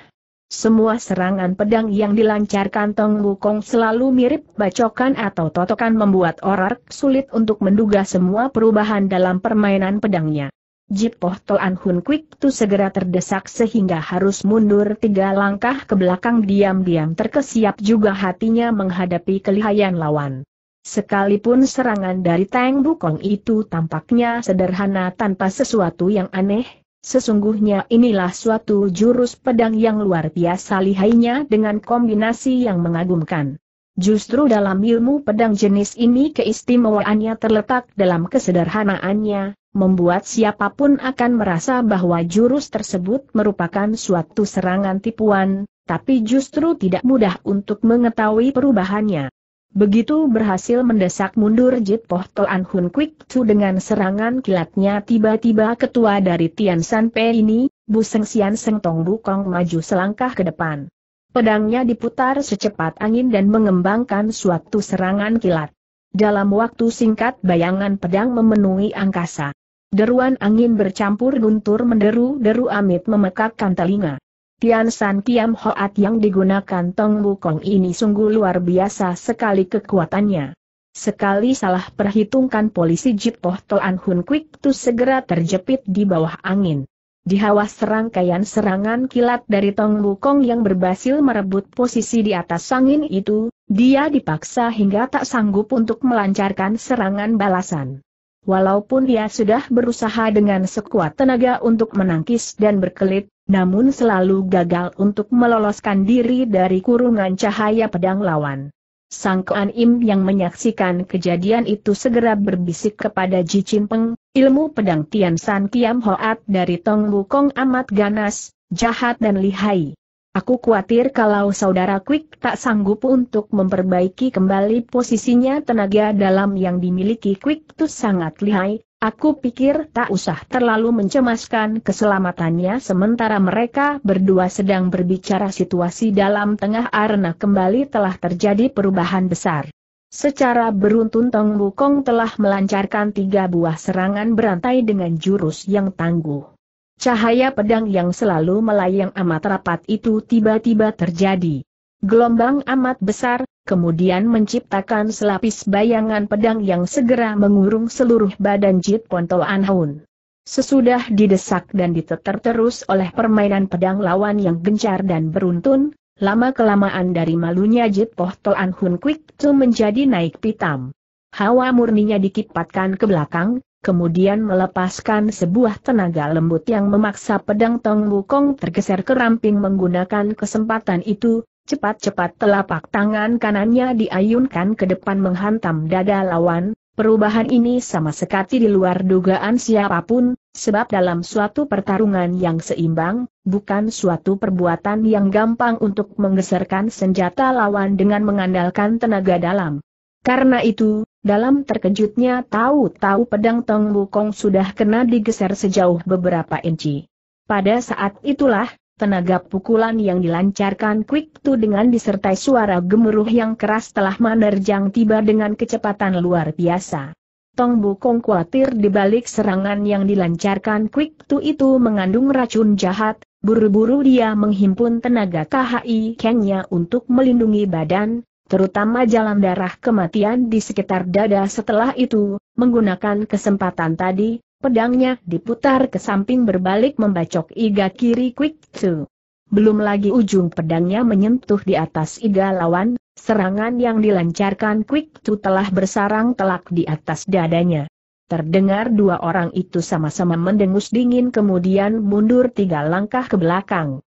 Semua serangan pedang yang dilancarkan Tong Wukong selalu mirip bacokan atau totokan membuat orang sulit untuk menduga semua perubahan dalam permainan pedangnya. Jipoh Toan Hun Kwik Tu segera terdesak sehingga harus mundur tiga langkah ke belakang diam-diam terkesiap juga hatinya menghadapi kelihayan lawan. Sekalipun serangan dari Tang Bukong itu tampaknya sederhana tanpa sesuatu yang aneh, sesungguhnya inilah suatu jurus pedang yang luar biasa lihainya dengan kombinasi yang mengagumkan. Justru dalam ilmu pedang jenis ini keistimewaannya terletak dalam kesederhanaannya, membuat siapapun akan merasa bahwa jurus tersebut merupakan suatu serangan tipuan, tapi justru tidak mudah untuk mengetahui perubahannya. Begitu berhasil mendesak mundur Jit Poh Toan Hun Kwik Chu dengan serangan kilatnya tiba-tiba ketua dari Tian San Pei ini, Bu Seng Sian Seng Tong Kong maju selangkah ke depan. Pedangnya diputar secepat angin dan mengembangkan suatu serangan kilat. Dalam waktu singkat bayangan pedang memenuhi angkasa. Deruan angin bercampur guntur menderu-deru amit memekakkan telinga. Tian San Kiam Hoat yang digunakan Tong Wukong ini sungguh luar biasa sekali kekuatannya. Sekali salah perhitungkan polisi Jipoh Toan Hun Quick tu segera terjepit di bawah angin. Di hawa serangkaian serangan kilat dari Tong Wukong yang berhasil merebut posisi di atas angin itu, dia dipaksa hingga tak sanggup untuk melancarkan serangan balasan. Walaupun ia sudah berusaha dengan sekuat tenaga untuk menangkis dan berkelit, namun selalu gagal untuk meloloskan diri dari kurungan cahaya pedang lawan. Sang Kuan Im yang menyaksikan kejadian itu segera berbisik kepada Ji Peng, ilmu pedang Tian San Kiam Hoat dari Tong Wukong amat ganas, jahat dan lihai. Aku khawatir kalau saudara Quick tak sanggup untuk memperbaiki kembali posisinya tenaga dalam yang dimiliki Quick itu sangat lihai, aku pikir tak usah terlalu mencemaskan keselamatannya sementara mereka berdua sedang berbicara situasi dalam tengah arena kembali telah terjadi perubahan besar. Secara beruntun Tong Bukong telah melancarkan tiga buah serangan berantai dengan jurus yang tangguh. Cahaya pedang yang selalu melayang amat rapat itu tiba-tiba terjadi. Gelombang amat besar, kemudian menciptakan selapis bayangan pedang yang segera mengurung seluruh badan Jit Ponto Anhun. Sesudah didesak dan diteter terus oleh permainan pedang lawan yang gencar dan beruntun, lama-kelamaan dari malunya Jit Ponto Anhun Quick menjadi naik pitam. Hawa murninya dikipatkan ke belakang, kemudian melepaskan sebuah tenaga lembut yang memaksa pedang Tong Wukong tergeser ke ramping menggunakan kesempatan itu, cepat-cepat telapak tangan kanannya diayunkan ke depan menghantam dada lawan, Perubahan ini sama sekali di luar dugaan siapapun, sebab dalam suatu pertarungan yang seimbang, bukan suatu perbuatan yang gampang untuk menggeserkan senjata lawan dengan mengandalkan tenaga dalam. Karena itu, dalam terkejutnya tahu-tahu pedang Tong Wukong sudah kena digeser sejauh beberapa inci. Pada saat itulah, tenaga pukulan yang dilancarkan Quick Tu dengan disertai suara gemuruh yang keras telah menerjang tiba dengan kecepatan luar biasa. Tong Bukong khawatir di balik serangan yang dilancarkan Quick Tu itu mengandung racun jahat, buru-buru dia menghimpun tenaga KHI Kenya untuk melindungi badan, terutama jalan darah kematian di sekitar dada setelah itu, menggunakan kesempatan tadi, pedangnya diputar ke samping berbalik membacok iga kiri Quick Two. Belum lagi ujung pedangnya menyentuh di atas iga lawan, serangan yang dilancarkan Quick Two telah bersarang telak di atas dadanya. Terdengar dua orang itu sama-sama mendengus dingin kemudian mundur tiga langkah ke belakang.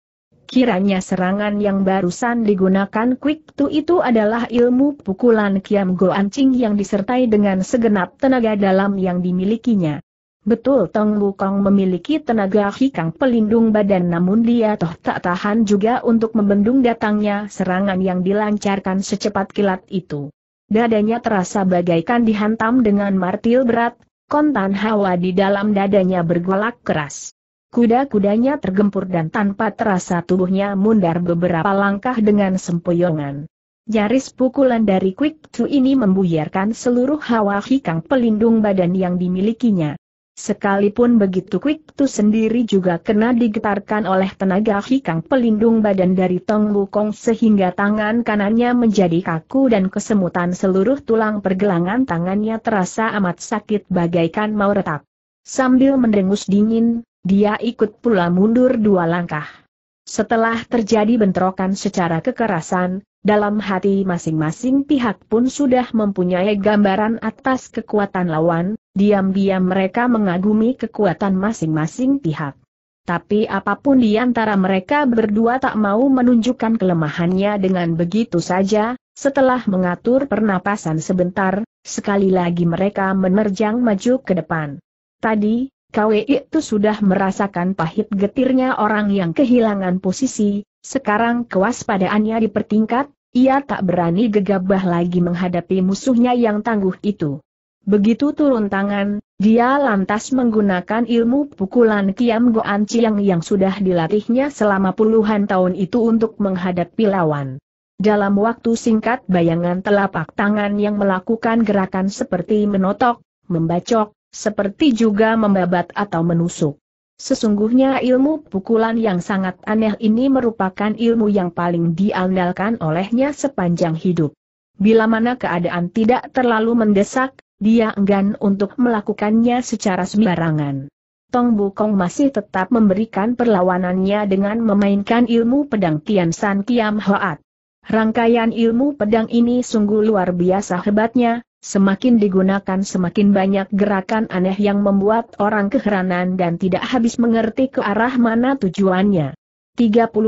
Kiranya serangan yang barusan digunakan Quick Tu itu adalah ilmu pukulan Kiam Go Ancing yang disertai dengan segenap tenaga dalam yang dimilikinya. Betul Tong Wukong memiliki tenaga hikang pelindung badan namun dia toh tak tahan juga untuk membendung datangnya serangan yang dilancarkan secepat kilat itu. Dadanya terasa bagaikan dihantam dengan martil berat, kontan hawa di dalam dadanya bergolak keras. Kuda-kudanya tergempur dan tanpa terasa tubuhnya mundar beberapa langkah dengan sempoyongan. Nyaris pukulan dari Quick Two ini membuyarkan seluruh hawa hikang pelindung badan yang dimilikinya. Sekalipun begitu Quick Two sendiri juga kena digetarkan oleh tenaga hikang pelindung badan dari Tong Wukong sehingga tangan kanannya menjadi kaku dan kesemutan seluruh tulang pergelangan tangannya terasa amat sakit bagaikan mau retak. Sambil mendengus dingin, dia ikut pula mundur dua langkah. Setelah terjadi bentrokan secara kekerasan, dalam hati masing-masing pihak pun sudah mempunyai gambaran atas kekuatan lawan, diam-diam mereka mengagumi kekuatan masing-masing pihak. Tapi apapun di antara mereka berdua tak mau menunjukkan kelemahannya dengan begitu saja, setelah mengatur pernapasan sebentar, sekali lagi mereka menerjang maju ke depan. Tadi, KW itu sudah merasakan pahit getirnya orang yang kehilangan posisi, sekarang kewaspadaannya dipertingkat, ia tak berani gegabah lagi menghadapi musuhnya yang tangguh itu. Begitu turun tangan, dia lantas menggunakan ilmu pukulan Kiam Goan Chiang yang sudah dilatihnya selama puluhan tahun itu untuk menghadapi lawan. Dalam waktu singkat bayangan telapak tangan yang melakukan gerakan seperti menotok, membacok, seperti juga membabat atau menusuk. Sesungguhnya ilmu pukulan yang sangat aneh ini merupakan ilmu yang paling diandalkan olehnya sepanjang hidup. Bila mana keadaan tidak terlalu mendesak, dia enggan untuk melakukannya secara sembarangan. Tong Bukong masih tetap memberikan perlawanannya dengan memainkan ilmu pedang Tian San Kiam Hoat. Rangkaian ilmu pedang ini sungguh luar biasa hebatnya, Semakin digunakan semakin banyak gerakan aneh yang membuat orang keheranan dan tidak habis mengerti ke arah mana tujuannya. 30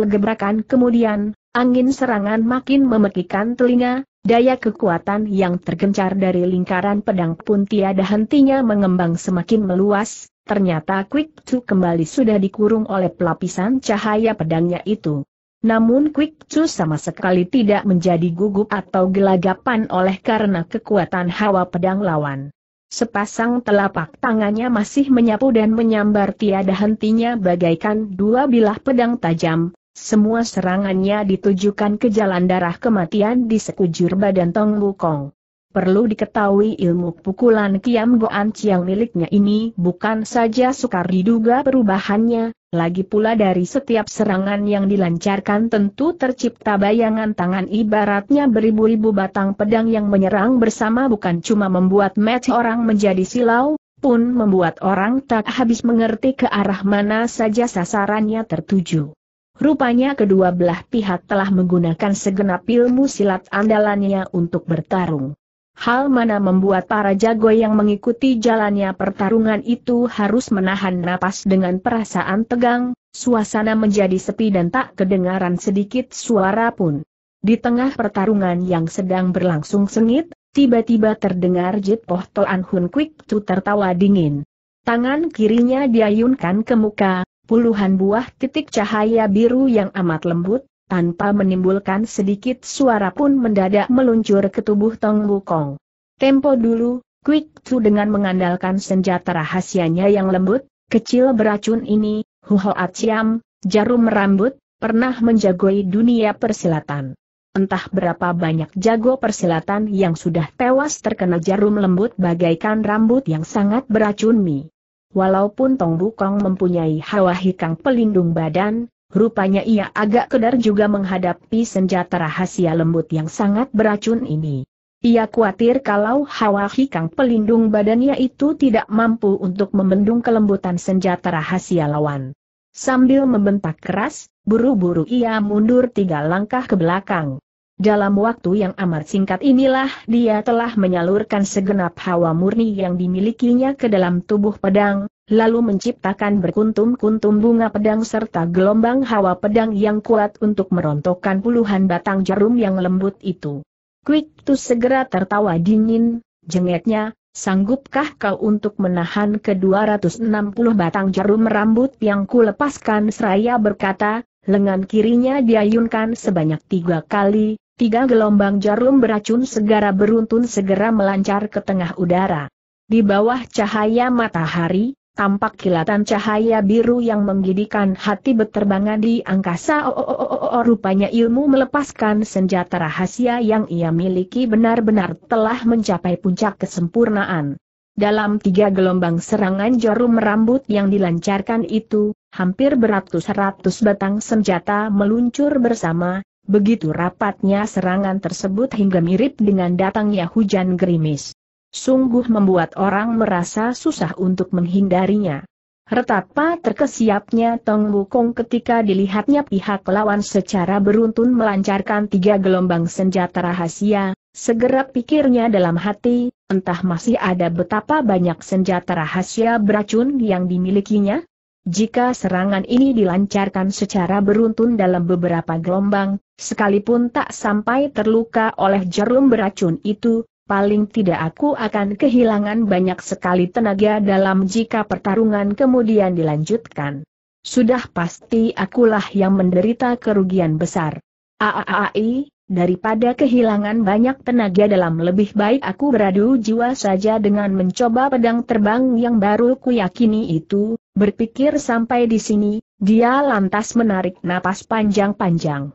gebrakan kemudian, angin serangan makin memekikan telinga, daya kekuatan yang tergencar dari lingkaran pedang pun tiada hentinya mengembang semakin meluas, ternyata Quick Two kembali sudah dikurung oleh pelapisan cahaya pedangnya itu. Namun Quick Chu sama sekali tidak menjadi gugup atau gelagapan oleh karena kekuatan hawa pedang lawan. Sepasang telapak tangannya masih menyapu dan menyambar tiada hentinya bagaikan dua bilah pedang tajam, semua serangannya ditujukan ke jalan darah kematian di sekujur badan Tong Wukong. Perlu diketahui ilmu pukulan Kiam Goan Chiang miliknya ini bukan saja sukar diduga perubahannya, lagi pula dari setiap serangan yang dilancarkan tentu tercipta bayangan tangan ibaratnya beribu-ribu batang pedang yang menyerang bersama bukan cuma membuat match orang menjadi silau, pun membuat orang tak habis mengerti ke arah mana saja sasarannya tertuju. Rupanya kedua belah pihak telah menggunakan segenap ilmu silat andalannya untuk bertarung hal mana membuat para jago yang mengikuti jalannya pertarungan itu harus menahan napas dengan perasaan tegang, suasana menjadi sepi dan tak kedengaran sedikit suara pun. Di tengah pertarungan yang sedang berlangsung sengit, tiba-tiba terdengar Jit Poh Toan Hun Kwik Tu tertawa dingin. Tangan kirinya diayunkan ke muka, puluhan buah titik cahaya biru yang amat lembut, tanpa menimbulkan sedikit suara pun mendadak meluncur ke tubuh Tong Wukong. Tempo dulu, Quick Chu dengan mengandalkan senjata rahasianya yang lembut, kecil beracun ini, Huho Aciam, jarum rambut, pernah menjagoi dunia persilatan. Entah berapa banyak jago persilatan yang sudah tewas terkena jarum lembut bagaikan rambut yang sangat beracun mi. Walaupun Tong Bukong mempunyai hawa hikang pelindung badan, Rupanya ia agak kedar juga menghadapi senjata rahasia lembut yang sangat beracun ini. Ia khawatir kalau Hawa Hikang pelindung badannya itu tidak mampu untuk membendung kelembutan senjata rahasia lawan. Sambil membentak keras, buru-buru ia mundur tiga langkah ke belakang. Dalam waktu yang amat singkat inilah dia telah menyalurkan segenap hawa murni yang dimilikinya ke dalam tubuh pedang, lalu menciptakan berkuntum-kuntum bunga pedang serta gelombang hawa pedang yang kuat untuk merontokkan puluhan batang jarum yang lembut itu. Quick Tu segera tertawa dingin, jengeknya, sanggupkah kau untuk menahan ke 260 batang jarum rambut yang kulepaskan? seraya berkata, lengan kirinya diayunkan sebanyak tiga kali, Tiga gelombang jarum beracun segera beruntun segera melancar ke tengah udara. Di bawah cahaya matahari, tampak kilatan cahaya biru yang menggidikan hati beterbangan di angkasa. Oh, oh, oh, oh, oh, rupanya ilmu melepaskan senjata rahasia yang ia miliki benar-benar telah mencapai puncak kesempurnaan. Dalam tiga gelombang serangan jarum rambut yang dilancarkan itu, hampir beratus-ratus batang senjata meluncur bersama, Begitu rapatnya serangan tersebut hingga mirip dengan datangnya hujan gerimis. Sungguh membuat orang merasa susah untuk menghindarinya. Retapa terkesiapnya Tong Wukong ketika dilihatnya pihak lawan secara beruntun melancarkan tiga gelombang senjata rahasia, segera pikirnya dalam hati, entah masih ada betapa banyak senjata rahasia beracun yang dimilikinya, jika serangan ini dilancarkan secara beruntun dalam beberapa gelombang, sekalipun tak sampai terluka oleh jarum beracun itu, paling tidak aku akan kehilangan banyak sekali tenaga dalam jika pertarungan kemudian dilanjutkan. Sudah pasti akulah yang menderita kerugian besar. Aaai, daripada kehilangan banyak tenaga dalam lebih baik aku beradu jiwa saja dengan mencoba pedang terbang yang baru kuyakini itu, Berpikir sampai di sini, dia lantas menarik napas panjang-panjang.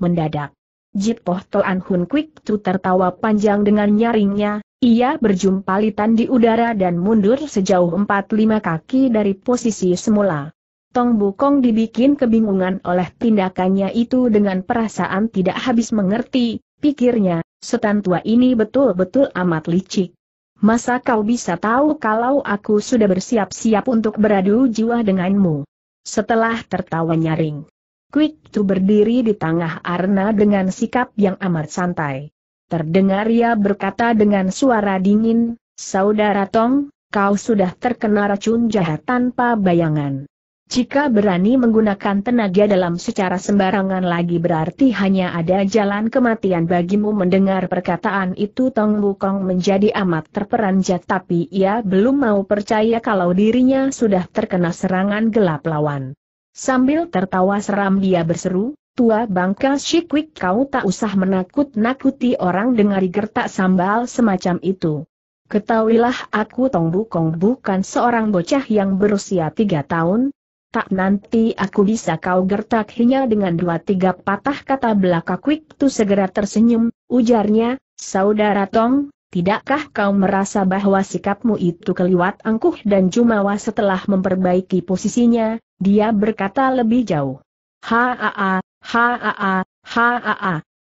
Mendadak. Poh Toan Hun Kwik Tu tertawa panjang dengan nyaringnya, ia berjumpa litan di udara dan mundur sejauh 4-5 kaki dari posisi semula. Tong Bukong dibikin kebingungan oleh tindakannya itu dengan perasaan tidak habis mengerti, pikirnya, setan tua ini betul-betul amat licik. Masa kau bisa tahu kalau aku sudah bersiap-siap untuk beradu jiwa denganmu? Setelah tertawa nyaring. Quick Tu berdiri di tengah Arna dengan sikap yang amat santai. Terdengar ia berkata dengan suara dingin, Saudara Tong, kau sudah terkena racun jahat tanpa bayangan. Jika berani menggunakan tenaga dalam secara sembarangan lagi berarti hanya ada jalan kematian bagimu mendengar perkataan itu Tong Wukong menjadi amat terperanjat tapi ia belum mau percaya kalau dirinya sudah terkena serangan gelap lawan. Sambil tertawa seram dia berseru, Tua bangka Shikwik kau tak usah menakut-nakuti orang dengar gertak sambal semacam itu. Ketahuilah aku Tong Bukong bukan seorang bocah yang berusia tiga tahun, tak nanti aku bisa kau gertak hinya dengan dua tiga patah kata belaka Quick Tu segera tersenyum, ujarnya, Saudara Tong, tidakkah kau merasa bahwa sikapmu itu keliwat angkuh dan jumawa setelah memperbaiki posisinya, dia berkata lebih jauh. Haa, haa, haa,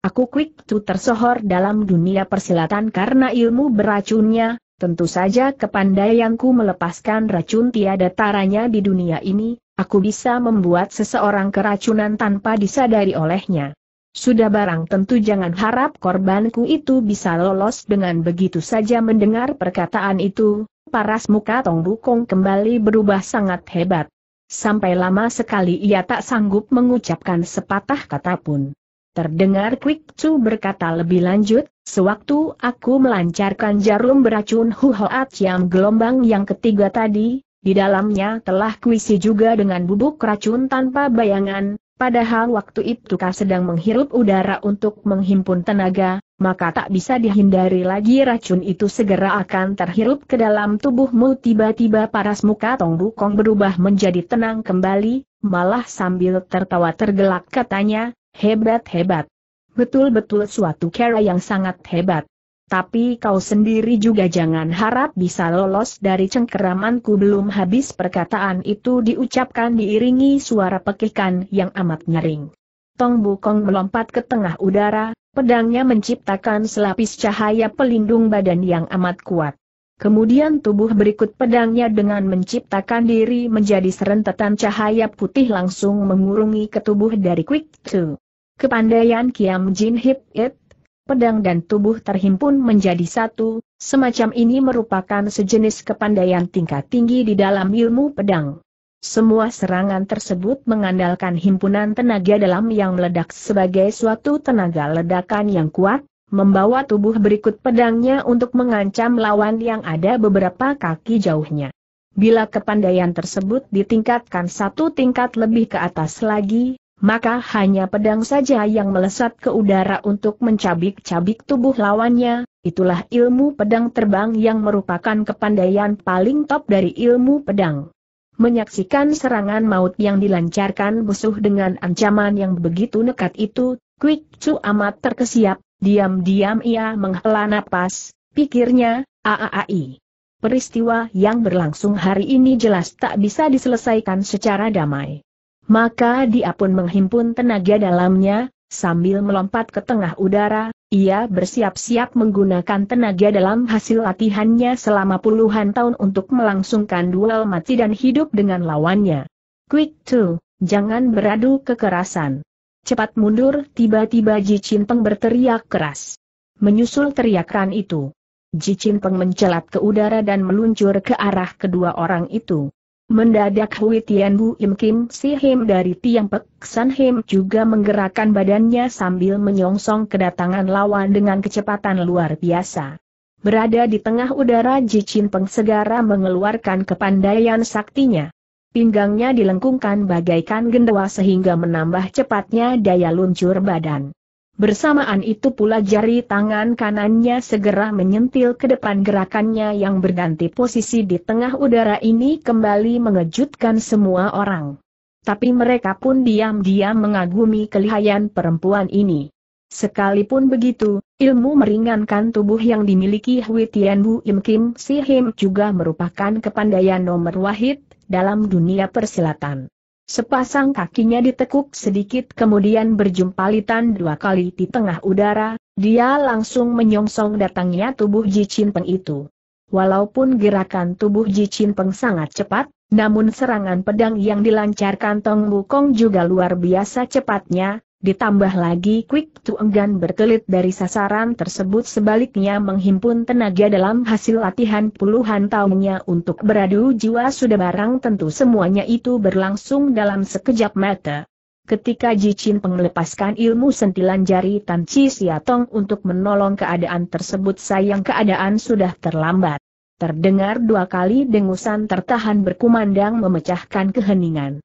Aku Quick Tu tersohor dalam dunia persilatan karena ilmu beracunnya, tentu saja kepandaianku melepaskan racun tiada taranya di dunia ini, Aku bisa membuat seseorang keracunan tanpa disadari olehnya. Sudah barang tentu jangan harap korbanku itu bisa lolos dengan begitu saja mendengar perkataan itu, paras muka Tong Bukong kembali berubah sangat hebat. Sampai lama sekali ia tak sanggup mengucapkan sepatah kata pun. Terdengar Quick Chu berkata lebih lanjut, sewaktu aku melancarkan jarum beracun Hu Hoat yang gelombang yang ketiga tadi, di dalamnya telah kuisi juga dengan bubuk racun tanpa bayangan, padahal waktu itu kau sedang menghirup udara untuk menghimpun tenaga, maka tak bisa dihindari lagi racun itu segera akan terhirup ke dalam tubuhmu tiba-tiba paras muka Tong Kong berubah menjadi tenang kembali, malah sambil tertawa tergelak katanya, hebat-hebat. Betul-betul suatu cara yang sangat hebat. Tapi kau sendiri juga jangan harap bisa lolos dari cengkeramanku belum habis perkataan itu diucapkan diiringi suara pekikan yang amat nyering. Tong Bukong melompat ke tengah udara, pedangnya menciptakan selapis cahaya pelindung badan yang amat kuat. Kemudian tubuh berikut pedangnya dengan menciptakan diri menjadi serentetan cahaya putih langsung mengurungi ketubuh dari Quick Two. Kepandaian Kiam Jin Hip It pedang dan tubuh terhimpun menjadi satu, semacam ini merupakan sejenis kepandaian tingkat tinggi di dalam ilmu pedang. Semua serangan tersebut mengandalkan himpunan tenaga dalam yang meledak sebagai suatu tenaga ledakan yang kuat, membawa tubuh berikut pedangnya untuk mengancam lawan yang ada beberapa kaki jauhnya. Bila kepandaian tersebut ditingkatkan satu tingkat lebih ke atas lagi, maka hanya pedang saja yang melesat ke udara untuk mencabik-cabik tubuh lawannya, itulah ilmu pedang terbang yang merupakan kepandaian paling top dari ilmu pedang. Menyaksikan serangan maut yang dilancarkan musuh dengan ancaman yang begitu nekat itu, Quick Chu amat terkesiap, diam-diam ia menghela napas, pikirnya, AAAI. Peristiwa yang berlangsung hari ini jelas tak bisa diselesaikan secara damai. Maka dia pun menghimpun tenaga dalamnya, sambil melompat ke tengah udara, ia bersiap-siap menggunakan tenaga dalam hasil latihannya selama puluhan tahun untuk melangsungkan duel mati dan hidup dengan lawannya. Quick to, jangan beradu kekerasan. Cepat mundur, tiba-tiba Ji Peng berteriak keras. Menyusul teriakan itu. Ji Peng mencelat ke udara dan meluncur ke arah kedua orang itu. Mendadak Hui Tian Bu Im Kim Si Him dari Tiang Pek San Him juga menggerakkan badannya sambil menyongsong kedatangan lawan dengan kecepatan luar biasa. Berada di tengah udara Jicin Peng segera mengeluarkan kepandaian saktinya. Pinggangnya dilengkungkan bagaikan gendewa sehingga menambah cepatnya daya luncur badan. Bersamaan itu pula jari tangan kanannya segera menyentil ke depan gerakannya yang berganti posisi di tengah udara ini kembali mengejutkan semua orang. Tapi mereka pun diam-diam mengagumi kelihayan perempuan ini. Sekalipun begitu, ilmu meringankan tubuh yang dimiliki Hui Bu, Im Kim Si Him juga merupakan kepandaian nomor wahid dalam dunia persilatan. Sepasang kakinya ditekuk sedikit kemudian berjumpalitan dua kali di tengah udara, dia langsung menyongsong datangnya tubuh Ji Peng itu. Walaupun gerakan tubuh Ji Peng sangat cepat, namun serangan pedang yang dilancarkan Tong Wukong juga luar biasa cepatnya, Ditambah lagi Quick Tu enggan berkelit dari sasaran tersebut sebaliknya menghimpun tenaga dalam hasil latihan puluhan tahunnya untuk beradu jiwa sudah barang tentu semuanya itu berlangsung dalam sekejap mata. Ketika Jichin melepaskan ilmu sentilan jari Tan Chi Siatong untuk menolong keadaan tersebut sayang keadaan sudah terlambat. Terdengar dua kali dengusan tertahan berkumandang memecahkan keheningan.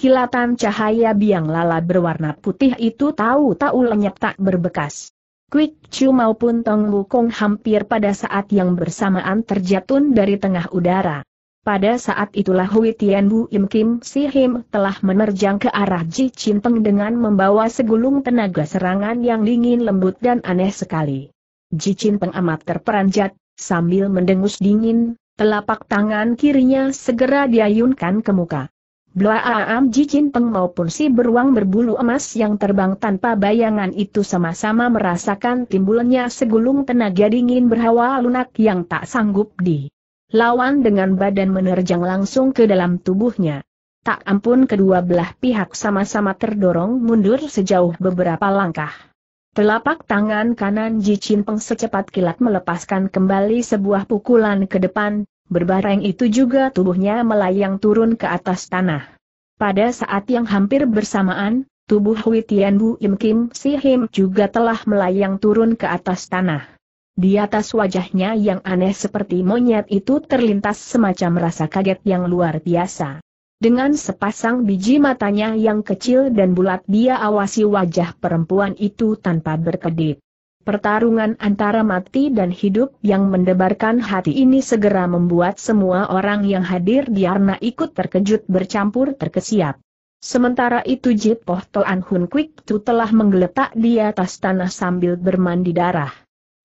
Kilatan cahaya biang lala berwarna putih itu tahu-tahu lenyap tak berbekas. Quick Chu maupun Tong Wukong hampir pada saat yang bersamaan terjatuh dari tengah udara. Pada saat itulah Hui Tian Bu Im Kim Si Him telah menerjang ke arah Ji Chin Peng dengan membawa segulung tenaga serangan yang dingin lembut dan aneh sekali. Ji Chin Peng amat terperanjat, sambil mendengus dingin, telapak tangan kirinya segera diayunkan ke muka. Blaam Ji Chin Peng maupun si beruang berbulu emas yang terbang tanpa bayangan itu sama-sama merasakan timbulnya segulung tenaga dingin berhawa lunak yang tak sanggup di lawan dengan badan menerjang langsung ke dalam tubuhnya. Tak ampun kedua belah pihak sama-sama terdorong mundur sejauh beberapa langkah. Telapak tangan kanan Jicin Chin Peng secepat kilat melepaskan kembali sebuah pukulan ke depan, Berbareng itu juga tubuhnya melayang turun ke atas tanah. Pada saat yang hampir bersamaan, tubuh Hui Bu Im Kim Si Him juga telah melayang turun ke atas tanah. Di atas wajahnya yang aneh seperti monyet itu terlintas semacam rasa kaget yang luar biasa. Dengan sepasang biji matanya yang kecil dan bulat dia awasi wajah perempuan itu tanpa berkedip. Pertarungan antara mati dan hidup yang mendebarkan hati ini segera membuat semua orang yang hadir di Arna ikut terkejut bercampur terkesiap. Sementara itu Jit Poh Toan Hun Kwik Tu telah menggeletak di atas tanah sambil bermandi darah.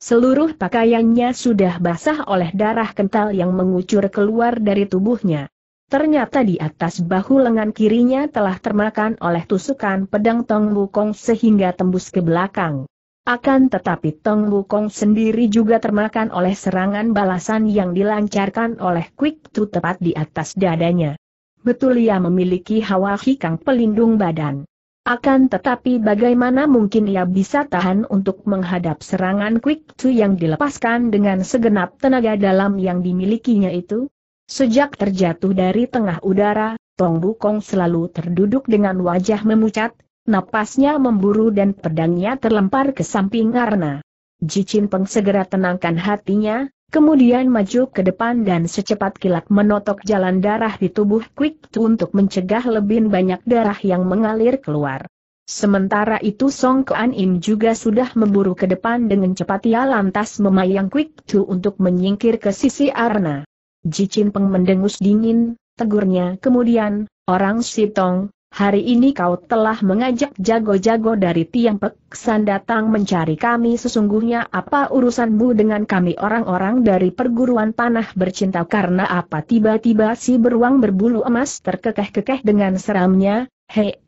Seluruh pakaiannya sudah basah oleh darah kental yang mengucur keluar dari tubuhnya. Ternyata di atas bahu lengan kirinya telah termakan oleh tusukan pedang Tong Wukong sehingga tembus ke belakang. Akan tetapi Tong Wukong sendiri juga termakan oleh serangan balasan yang dilancarkan oleh Quick Tu tepat di atas dadanya. Betul ia memiliki hawa hikang pelindung badan. Akan tetapi bagaimana mungkin ia bisa tahan untuk menghadap serangan Quick Tu yang dilepaskan dengan segenap tenaga dalam yang dimilikinya itu? Sejak terjatuh dari tengah udara, Tong Bukong selalu terduduk dengan wajah memucat, Napasnya memburu dan pedangnya terlempar ke samping Arna. Jicin Peng segera tenangkan hatinya, kemudian maju ke depan dan secepat kilat menotok jalan darah di tubuh Quick Tu untuk mencegah lebih banyak darah yang mengalir keluar. Sementara itu Song Kuan Im juga sudah memburu ke depan dengan cepat ia lantas memayang Quick Tu untuk menyingkir ke sisi Arna. Jicin Peng mendengus dingin, tegurnya kemudian, orang Sitong, hari ini kau telah mengajak jago-jago dari tiang peksan datang mencari kami sesungguhnya apa urusanmu dengan kami orang-orang dari perguruan panah bercinta karena apa tiba-tiba si beruang berbulu emas terkekeh-kekeh dengan seramnya, hee,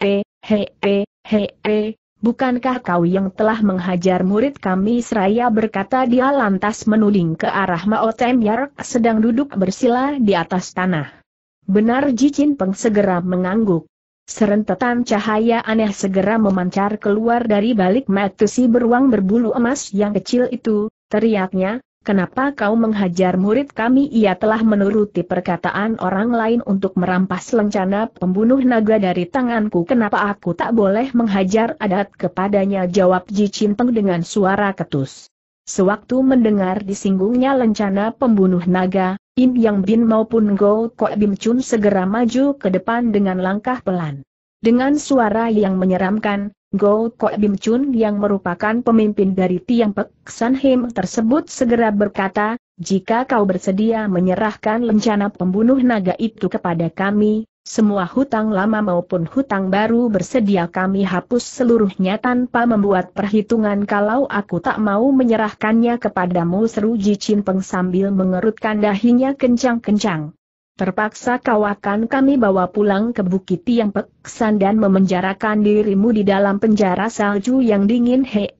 hee, hee, bukankah kau yang telah menghajar murid kami seraya berkata dia lantas menuding ke arah Mao Temyar sedang duduk bersila di atas tanah. Benar Jicin Peng segera mengangguk. Serentetan cahaya aneh segera memancar keluar dari balik si beruang berbulu emas yang kecil itu, teriaknya, kenapa kau menghajar murid kami? Ia telah menuruti perkataan orang lain untuk merampas lencana pembunuh naga dari tanganku. Kenapa aku tak boleh menghajar adat kepadanya? Jawab Ji Cinteng dengan suara ketus. Sewaktu mendengar disinggungnya lencana pembunuh naga, In Yang Bin maupun Go Kok Bim Chun segera maju ke depan dengan langkah pelan. Dengan suara yang menyeramkan, Go Kok Bim Chun yang merupakan pemimpin dari Tiang Pek San Him tersebut segera berkata, jika kau bersedia menyerahkan lencana pembunuh naga itu kepada kami, semua hutang lama maupun hutang baru bersedia kami hapus seluruhnya tanpa membuat perhitungan kalau aku tak mau menyerahkannya kepadamu seru Ji Chin Peng sambil mengerutkan dahinya kencang-kencang. Terpaksa kau akan kami bawa pulang ke Bukit Tiang Peksan dan memenjarakan dirimu di dalam penjara salju yang dingin hee,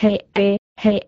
hee, hee,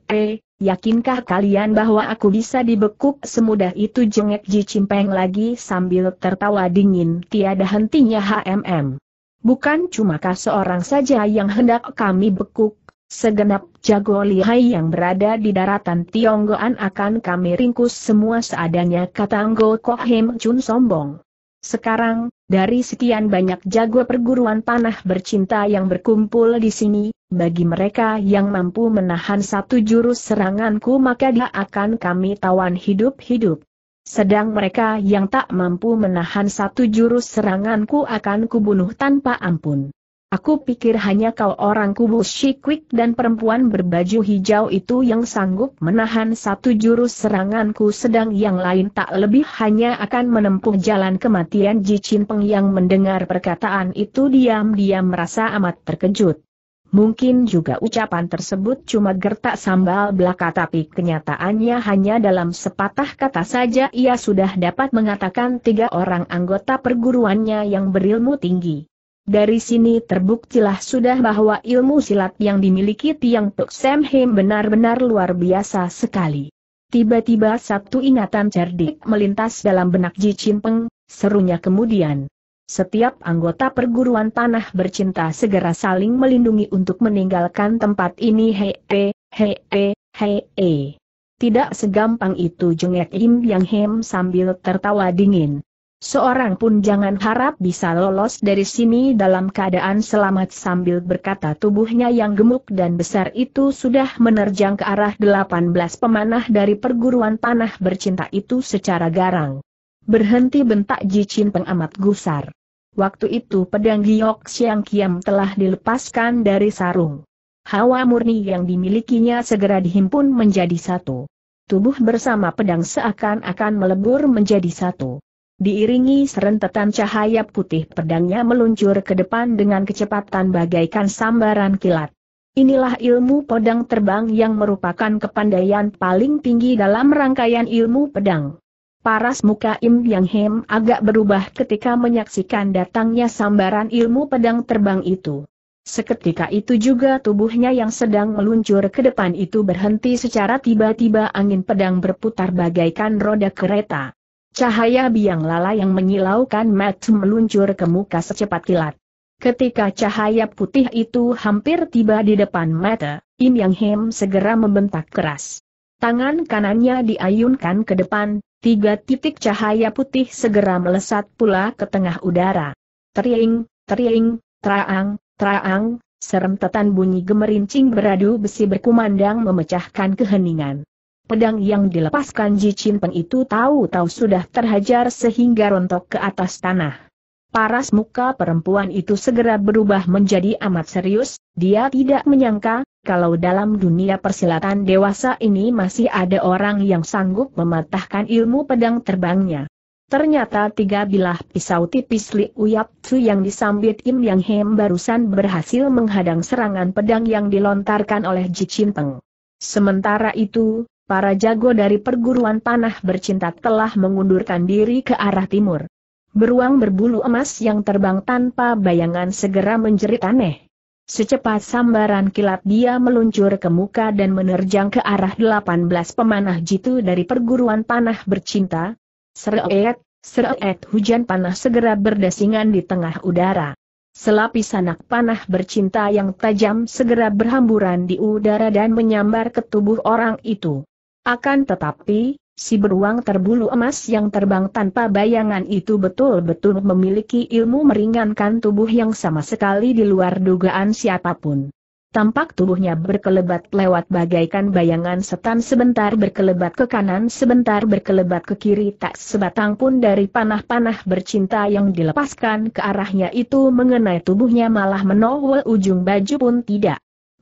hee. Yakinkah kalian bahwa aku bisa dibekuk semudah itu jengek Ji Cimpeng lagi sambil tertawa dingin tiada hentinya HMM. Bukan cuma cumakah seorang saja yang hendak kami bekuk, segenap jago lihai yang berada di daratan Tionggoan akan kami ringkus semua seadanya kata Anggo Kohim Chun sombong. Sekarang, dari sekian banyak jago perguruan panah bercinta yang berkumpul di sini, bagi mereka yang mampu menahan satu jurus seranganku maka dia akan kami tawan hidup-hidup. Sedang mereka yang tak mampu menahan satu jurus seranganku akan kubunuh tanpa ampun. Aku pikir hanya kau orang kubus Shikwik dan perempuan berbaju hijau itu yang sanggup menahan satu jurus seranganku sedang yang lain tak lebih hanya akan menempuh jalan kematian Jicin Peng yang mendengar perkataan itu diam-diam merasa amat terkejut. Mungkin juga ucapan tersebut cuma gertak sambal belaka tapi kenyataannya hanya dalam sepatah kata saja ia sudah dapat mengatakan tiga orang anggota perguruannya yang berilmu tinggi. Dari sini terbuktilah sudah bahwa ilmu silat yang dimiliki Tiang Tok Sam Him benar-benar luar biasa sekali. Tiba-tiba satu ingatan cerdik melintas dalam benak Ji Chimpeng, serunya kemudian. Setiap anggota perguruan tanah bercinta segera saling melindungi untuk meninggalkan tempat ini hee, hee, hee. Tidak segampang itu jengek Im Yang Hem sambil tertawa dingin. Seorang pun jangan harap bisa lolos dari sini dalam keadaan selamat sambil berkata tubuhnya yang gemuk dan besar itu sudah menerjang ke arah 18 pemanah dari perguruan panah bercinta itu secara garang. Berhenti bentak Jicin pengamat gusar. Waktu itu pedang Giok Siang Kiam telah dilepaskan dari sarung. Hawa murni yang dimilikinya segera dihimpun menjadi satu. Tubuh bersama pedang seakan-akan melebur menjadi satu diiringi serentetan cahaya putih pedangnya meluncur ke depan dengan kecepatan bagaikan sambaran kilat. Inilah ilmu pedang terbang yang merupakan kepandaian paling tinggi dalam rangkaian ilmu pedang. Paras muka Im Yang Hem agak berubah ketika menyaksikan datangnya sambaran ilmu pedang terbang itu. Seketika itu juga tubuhnya yang sedang meluncur ke depan itu berhenti secara tiba-tiba angin pedang berputar bagaikan roda kereta. Cahaya biang lala yang menyilaukan Matt meluncur ke muka secepat kilat. Ketika cahaya putih itu hampir tiba di depan mata, Im Yang Hem segera membentak keras. Tangan kanannya diayunkan ke depan, tiga titik cahaya putih segera melesat pula ke tengah udara. Tering, tering, traang, traang, serentetan bunyi gemerincing beradu besi berkumandang memecahkan keheningan. Pedang yang dilepaskan Ji Chin Peng itu tahu-tahu sudah terhajar sehingga rontok ke atas tanah. Paras muka perempuan itu segera berubah menjadi amat serius, dia tidak menyangka, kalau dalam dunia persilatan dewasa ini masih ada orang yang sanggup mematahkan ilmu pedang terbangnya. Ternyata tiga bilah pisau tipis Li Uyap Tzu yang disambit Im Yang Hem barusan berhasil menghadang serangan pedang yang dilontarkan oleh Ji Chin Peng. Sementara itu, para jago dari perguruan panah bercinta telah mengundurkan diri ke arah timur. Beruang berbulu emas yang terbang tanpa bayangan segera menjerit aneh. Secepat sambaran kilat dia meluncur ke muka dan menerjang ke arah 18 pemanah jitu dari perguruan panah bercinta. Seret, seret hujan panah segera berdasingan di tengah udara. Selapis anak panah bercinta yang tajam segera berhamburan di udara dan menyambar ke tubuh orang itu. Akan tetapi, si beruang terbulu emas yang terbang tanpa bayangan itu betul-betul memiliki ilmu meringankan tubuh yang sama sekali di luar dugaan siapapun. Tampak tubuhnya berkelebat lewat bagaikan bayangan setan sebentar berkelebat ke kanan sebentar berkelebat ke kiri tak sebatang pun dari panah-panah bercinta yang dilepaskan ke arahnya itu mengenai tubuhnya malah menowel ujung baju pun tidak.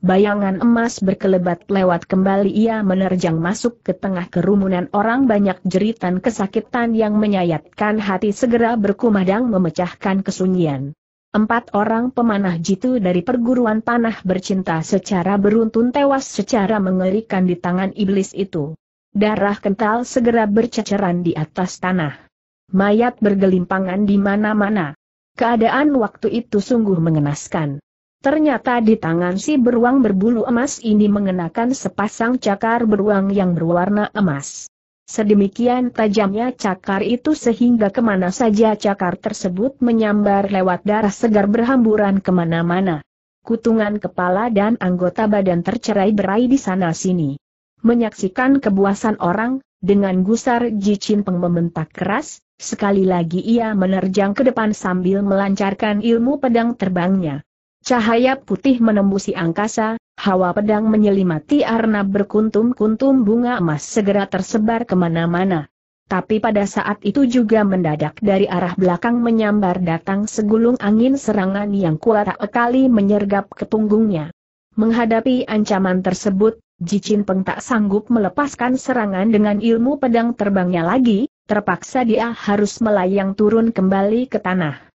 Bayangan emas berkelebat lewat kembali ia menerjang masuk ke tengah kerumunan orang banyak jeritan kesakitan yang menyayatkan hati segera berkumandang memecahkan kesunyian. Empat orang pemanah jitu dari perguruan panah bercinta secara beruntun tewas secara mengerikan di tangan iblis itu. Darah kental segera berceceran di atas tanah. Mayat bergelimpangan di mana-mana. Keadaan waktu itu sungguh mengenaskan. Ternyata di tangan si beruang berbulu emas ini mengenakan sepasang cakar beruang yang berwarna emas. Sedemikian tajamnya cakar itu sehingga kemana saja cakar tersebut menyambar lewat darah segar berhamburan kemana-mana. Kutungan kepala dan anggota badan tercerai-berai di sana-sini. Menyaksikan kebuasan orang, dengan gusar Jicin Peng keras, sekali lagi ia menerjang ke depan sambil melancarkan ilmu pedang terbangnya. Cahaya putih menembusi angkasa, hawa pedang menyelimati arna berkuntum-kuntum bunga emas segera tersebar kemana-mana. Tapi pada saat itu juga mendadak dari arah belakang menyambar datang segulung angin serangan yang kuat tak kali menyergap ke punggungnya. Menghadapi ancaman tersebut, Jicin Peng tak sanggup melepaskan serangan dengan ilmu pedang terbangnya lagi, terpaksa dia harus melayang turun kembali ke tanah.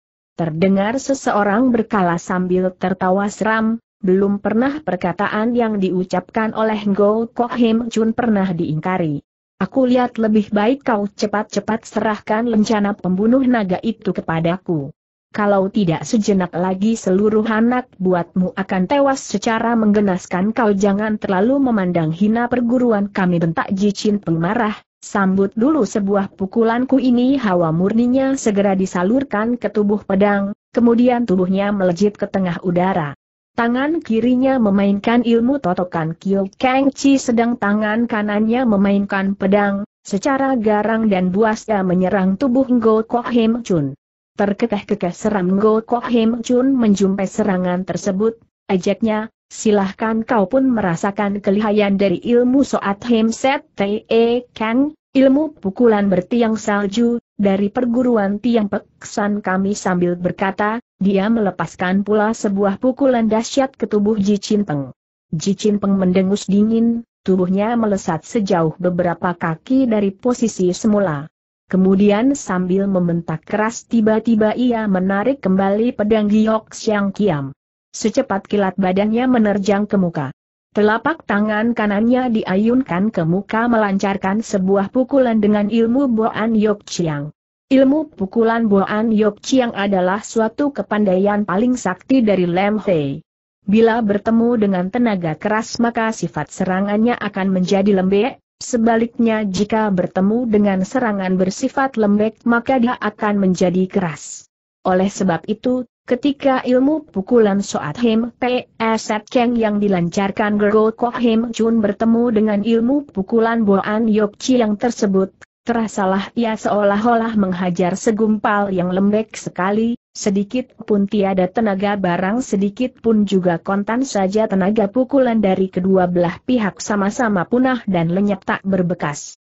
Terdengar seseorang berkala sambil tertawa seram, belum pernah perkataan yang diucapkan oleh Ngo Kok Him Chun pernah diingkari. Aku lihat lebih baik kau cepat-cepat serahkan lencana pembunuh naga itu kepadaku. Kalau tidak sejenak lagi seluruh anak buatmu akan tewas secara menggenaskan kau jangan terlalu memandang hina perguruan kami bentak Jicin pengmarah. Sambut dulu sebuah pukulanku ini hawa murninya segera disalurkan ke tubuh pedang, kemudian tubuhnya melejit ke tengah udara. Tangan kirinya memainkan ilmu totokan Kyo Kang Chi sedang tangan kanannya memainkan pedang, secara garang dan buasnya menyerang tubuh Ngo Kok Him Chun. Terketah kekeh seram Ngo Kok Him Chun menjumpai serangan tersebut, ejeknya, silahkan kau pun merasakan kelihayan dari ilmu Soat Hemset T.E. E Kang, ilmu pukulan bertiang salju, dari perguruan tiang peksan kami sambil berkata, dia melepaskan pula sebuah pukulan dahsyat ke tubuh Ji Peng. Ji Peng mendengus dingin, tubuhnya melesat sejauh beberapa kaki dari posisi semula. Kemudian sambil membentak keras tiba-tiba ia menarik kembali pedang Giok Siang Kiam. Secepat kilat badannya menerjang ke muka. Telapak tangan kanannya diayunkan ke muka melancarkan sebuah pukulan dengan ilmu Boan Yok Chiang. Ilmu pukulan Boan Yok Chiang adalah suatu kepandaian paling sakti dari Lem Hei. Bila bertemu dengan tenaga keras maka sifat serangannya akan menjadi lembek, sebaliknya jika bertemu dengan serangan bersifat lembek maka dia akan menjadi keras. Oleh sebab itu, Ketika ilmu pukulan Soat Him P.S. Keng yang dilancarkan Gergo Koh Him Chun bertemu dengan ilmu pukulan Boan Yok Chi yang tersebut, terasalah ia seolah-olah menghajar segumpal yang lembek sekali, sedikit pun tiada tenaga barang sedikit pun juga kontan saja tenaga pukulan dari kedua belah pihak sama-sama punah dan lenyap tak berbekas.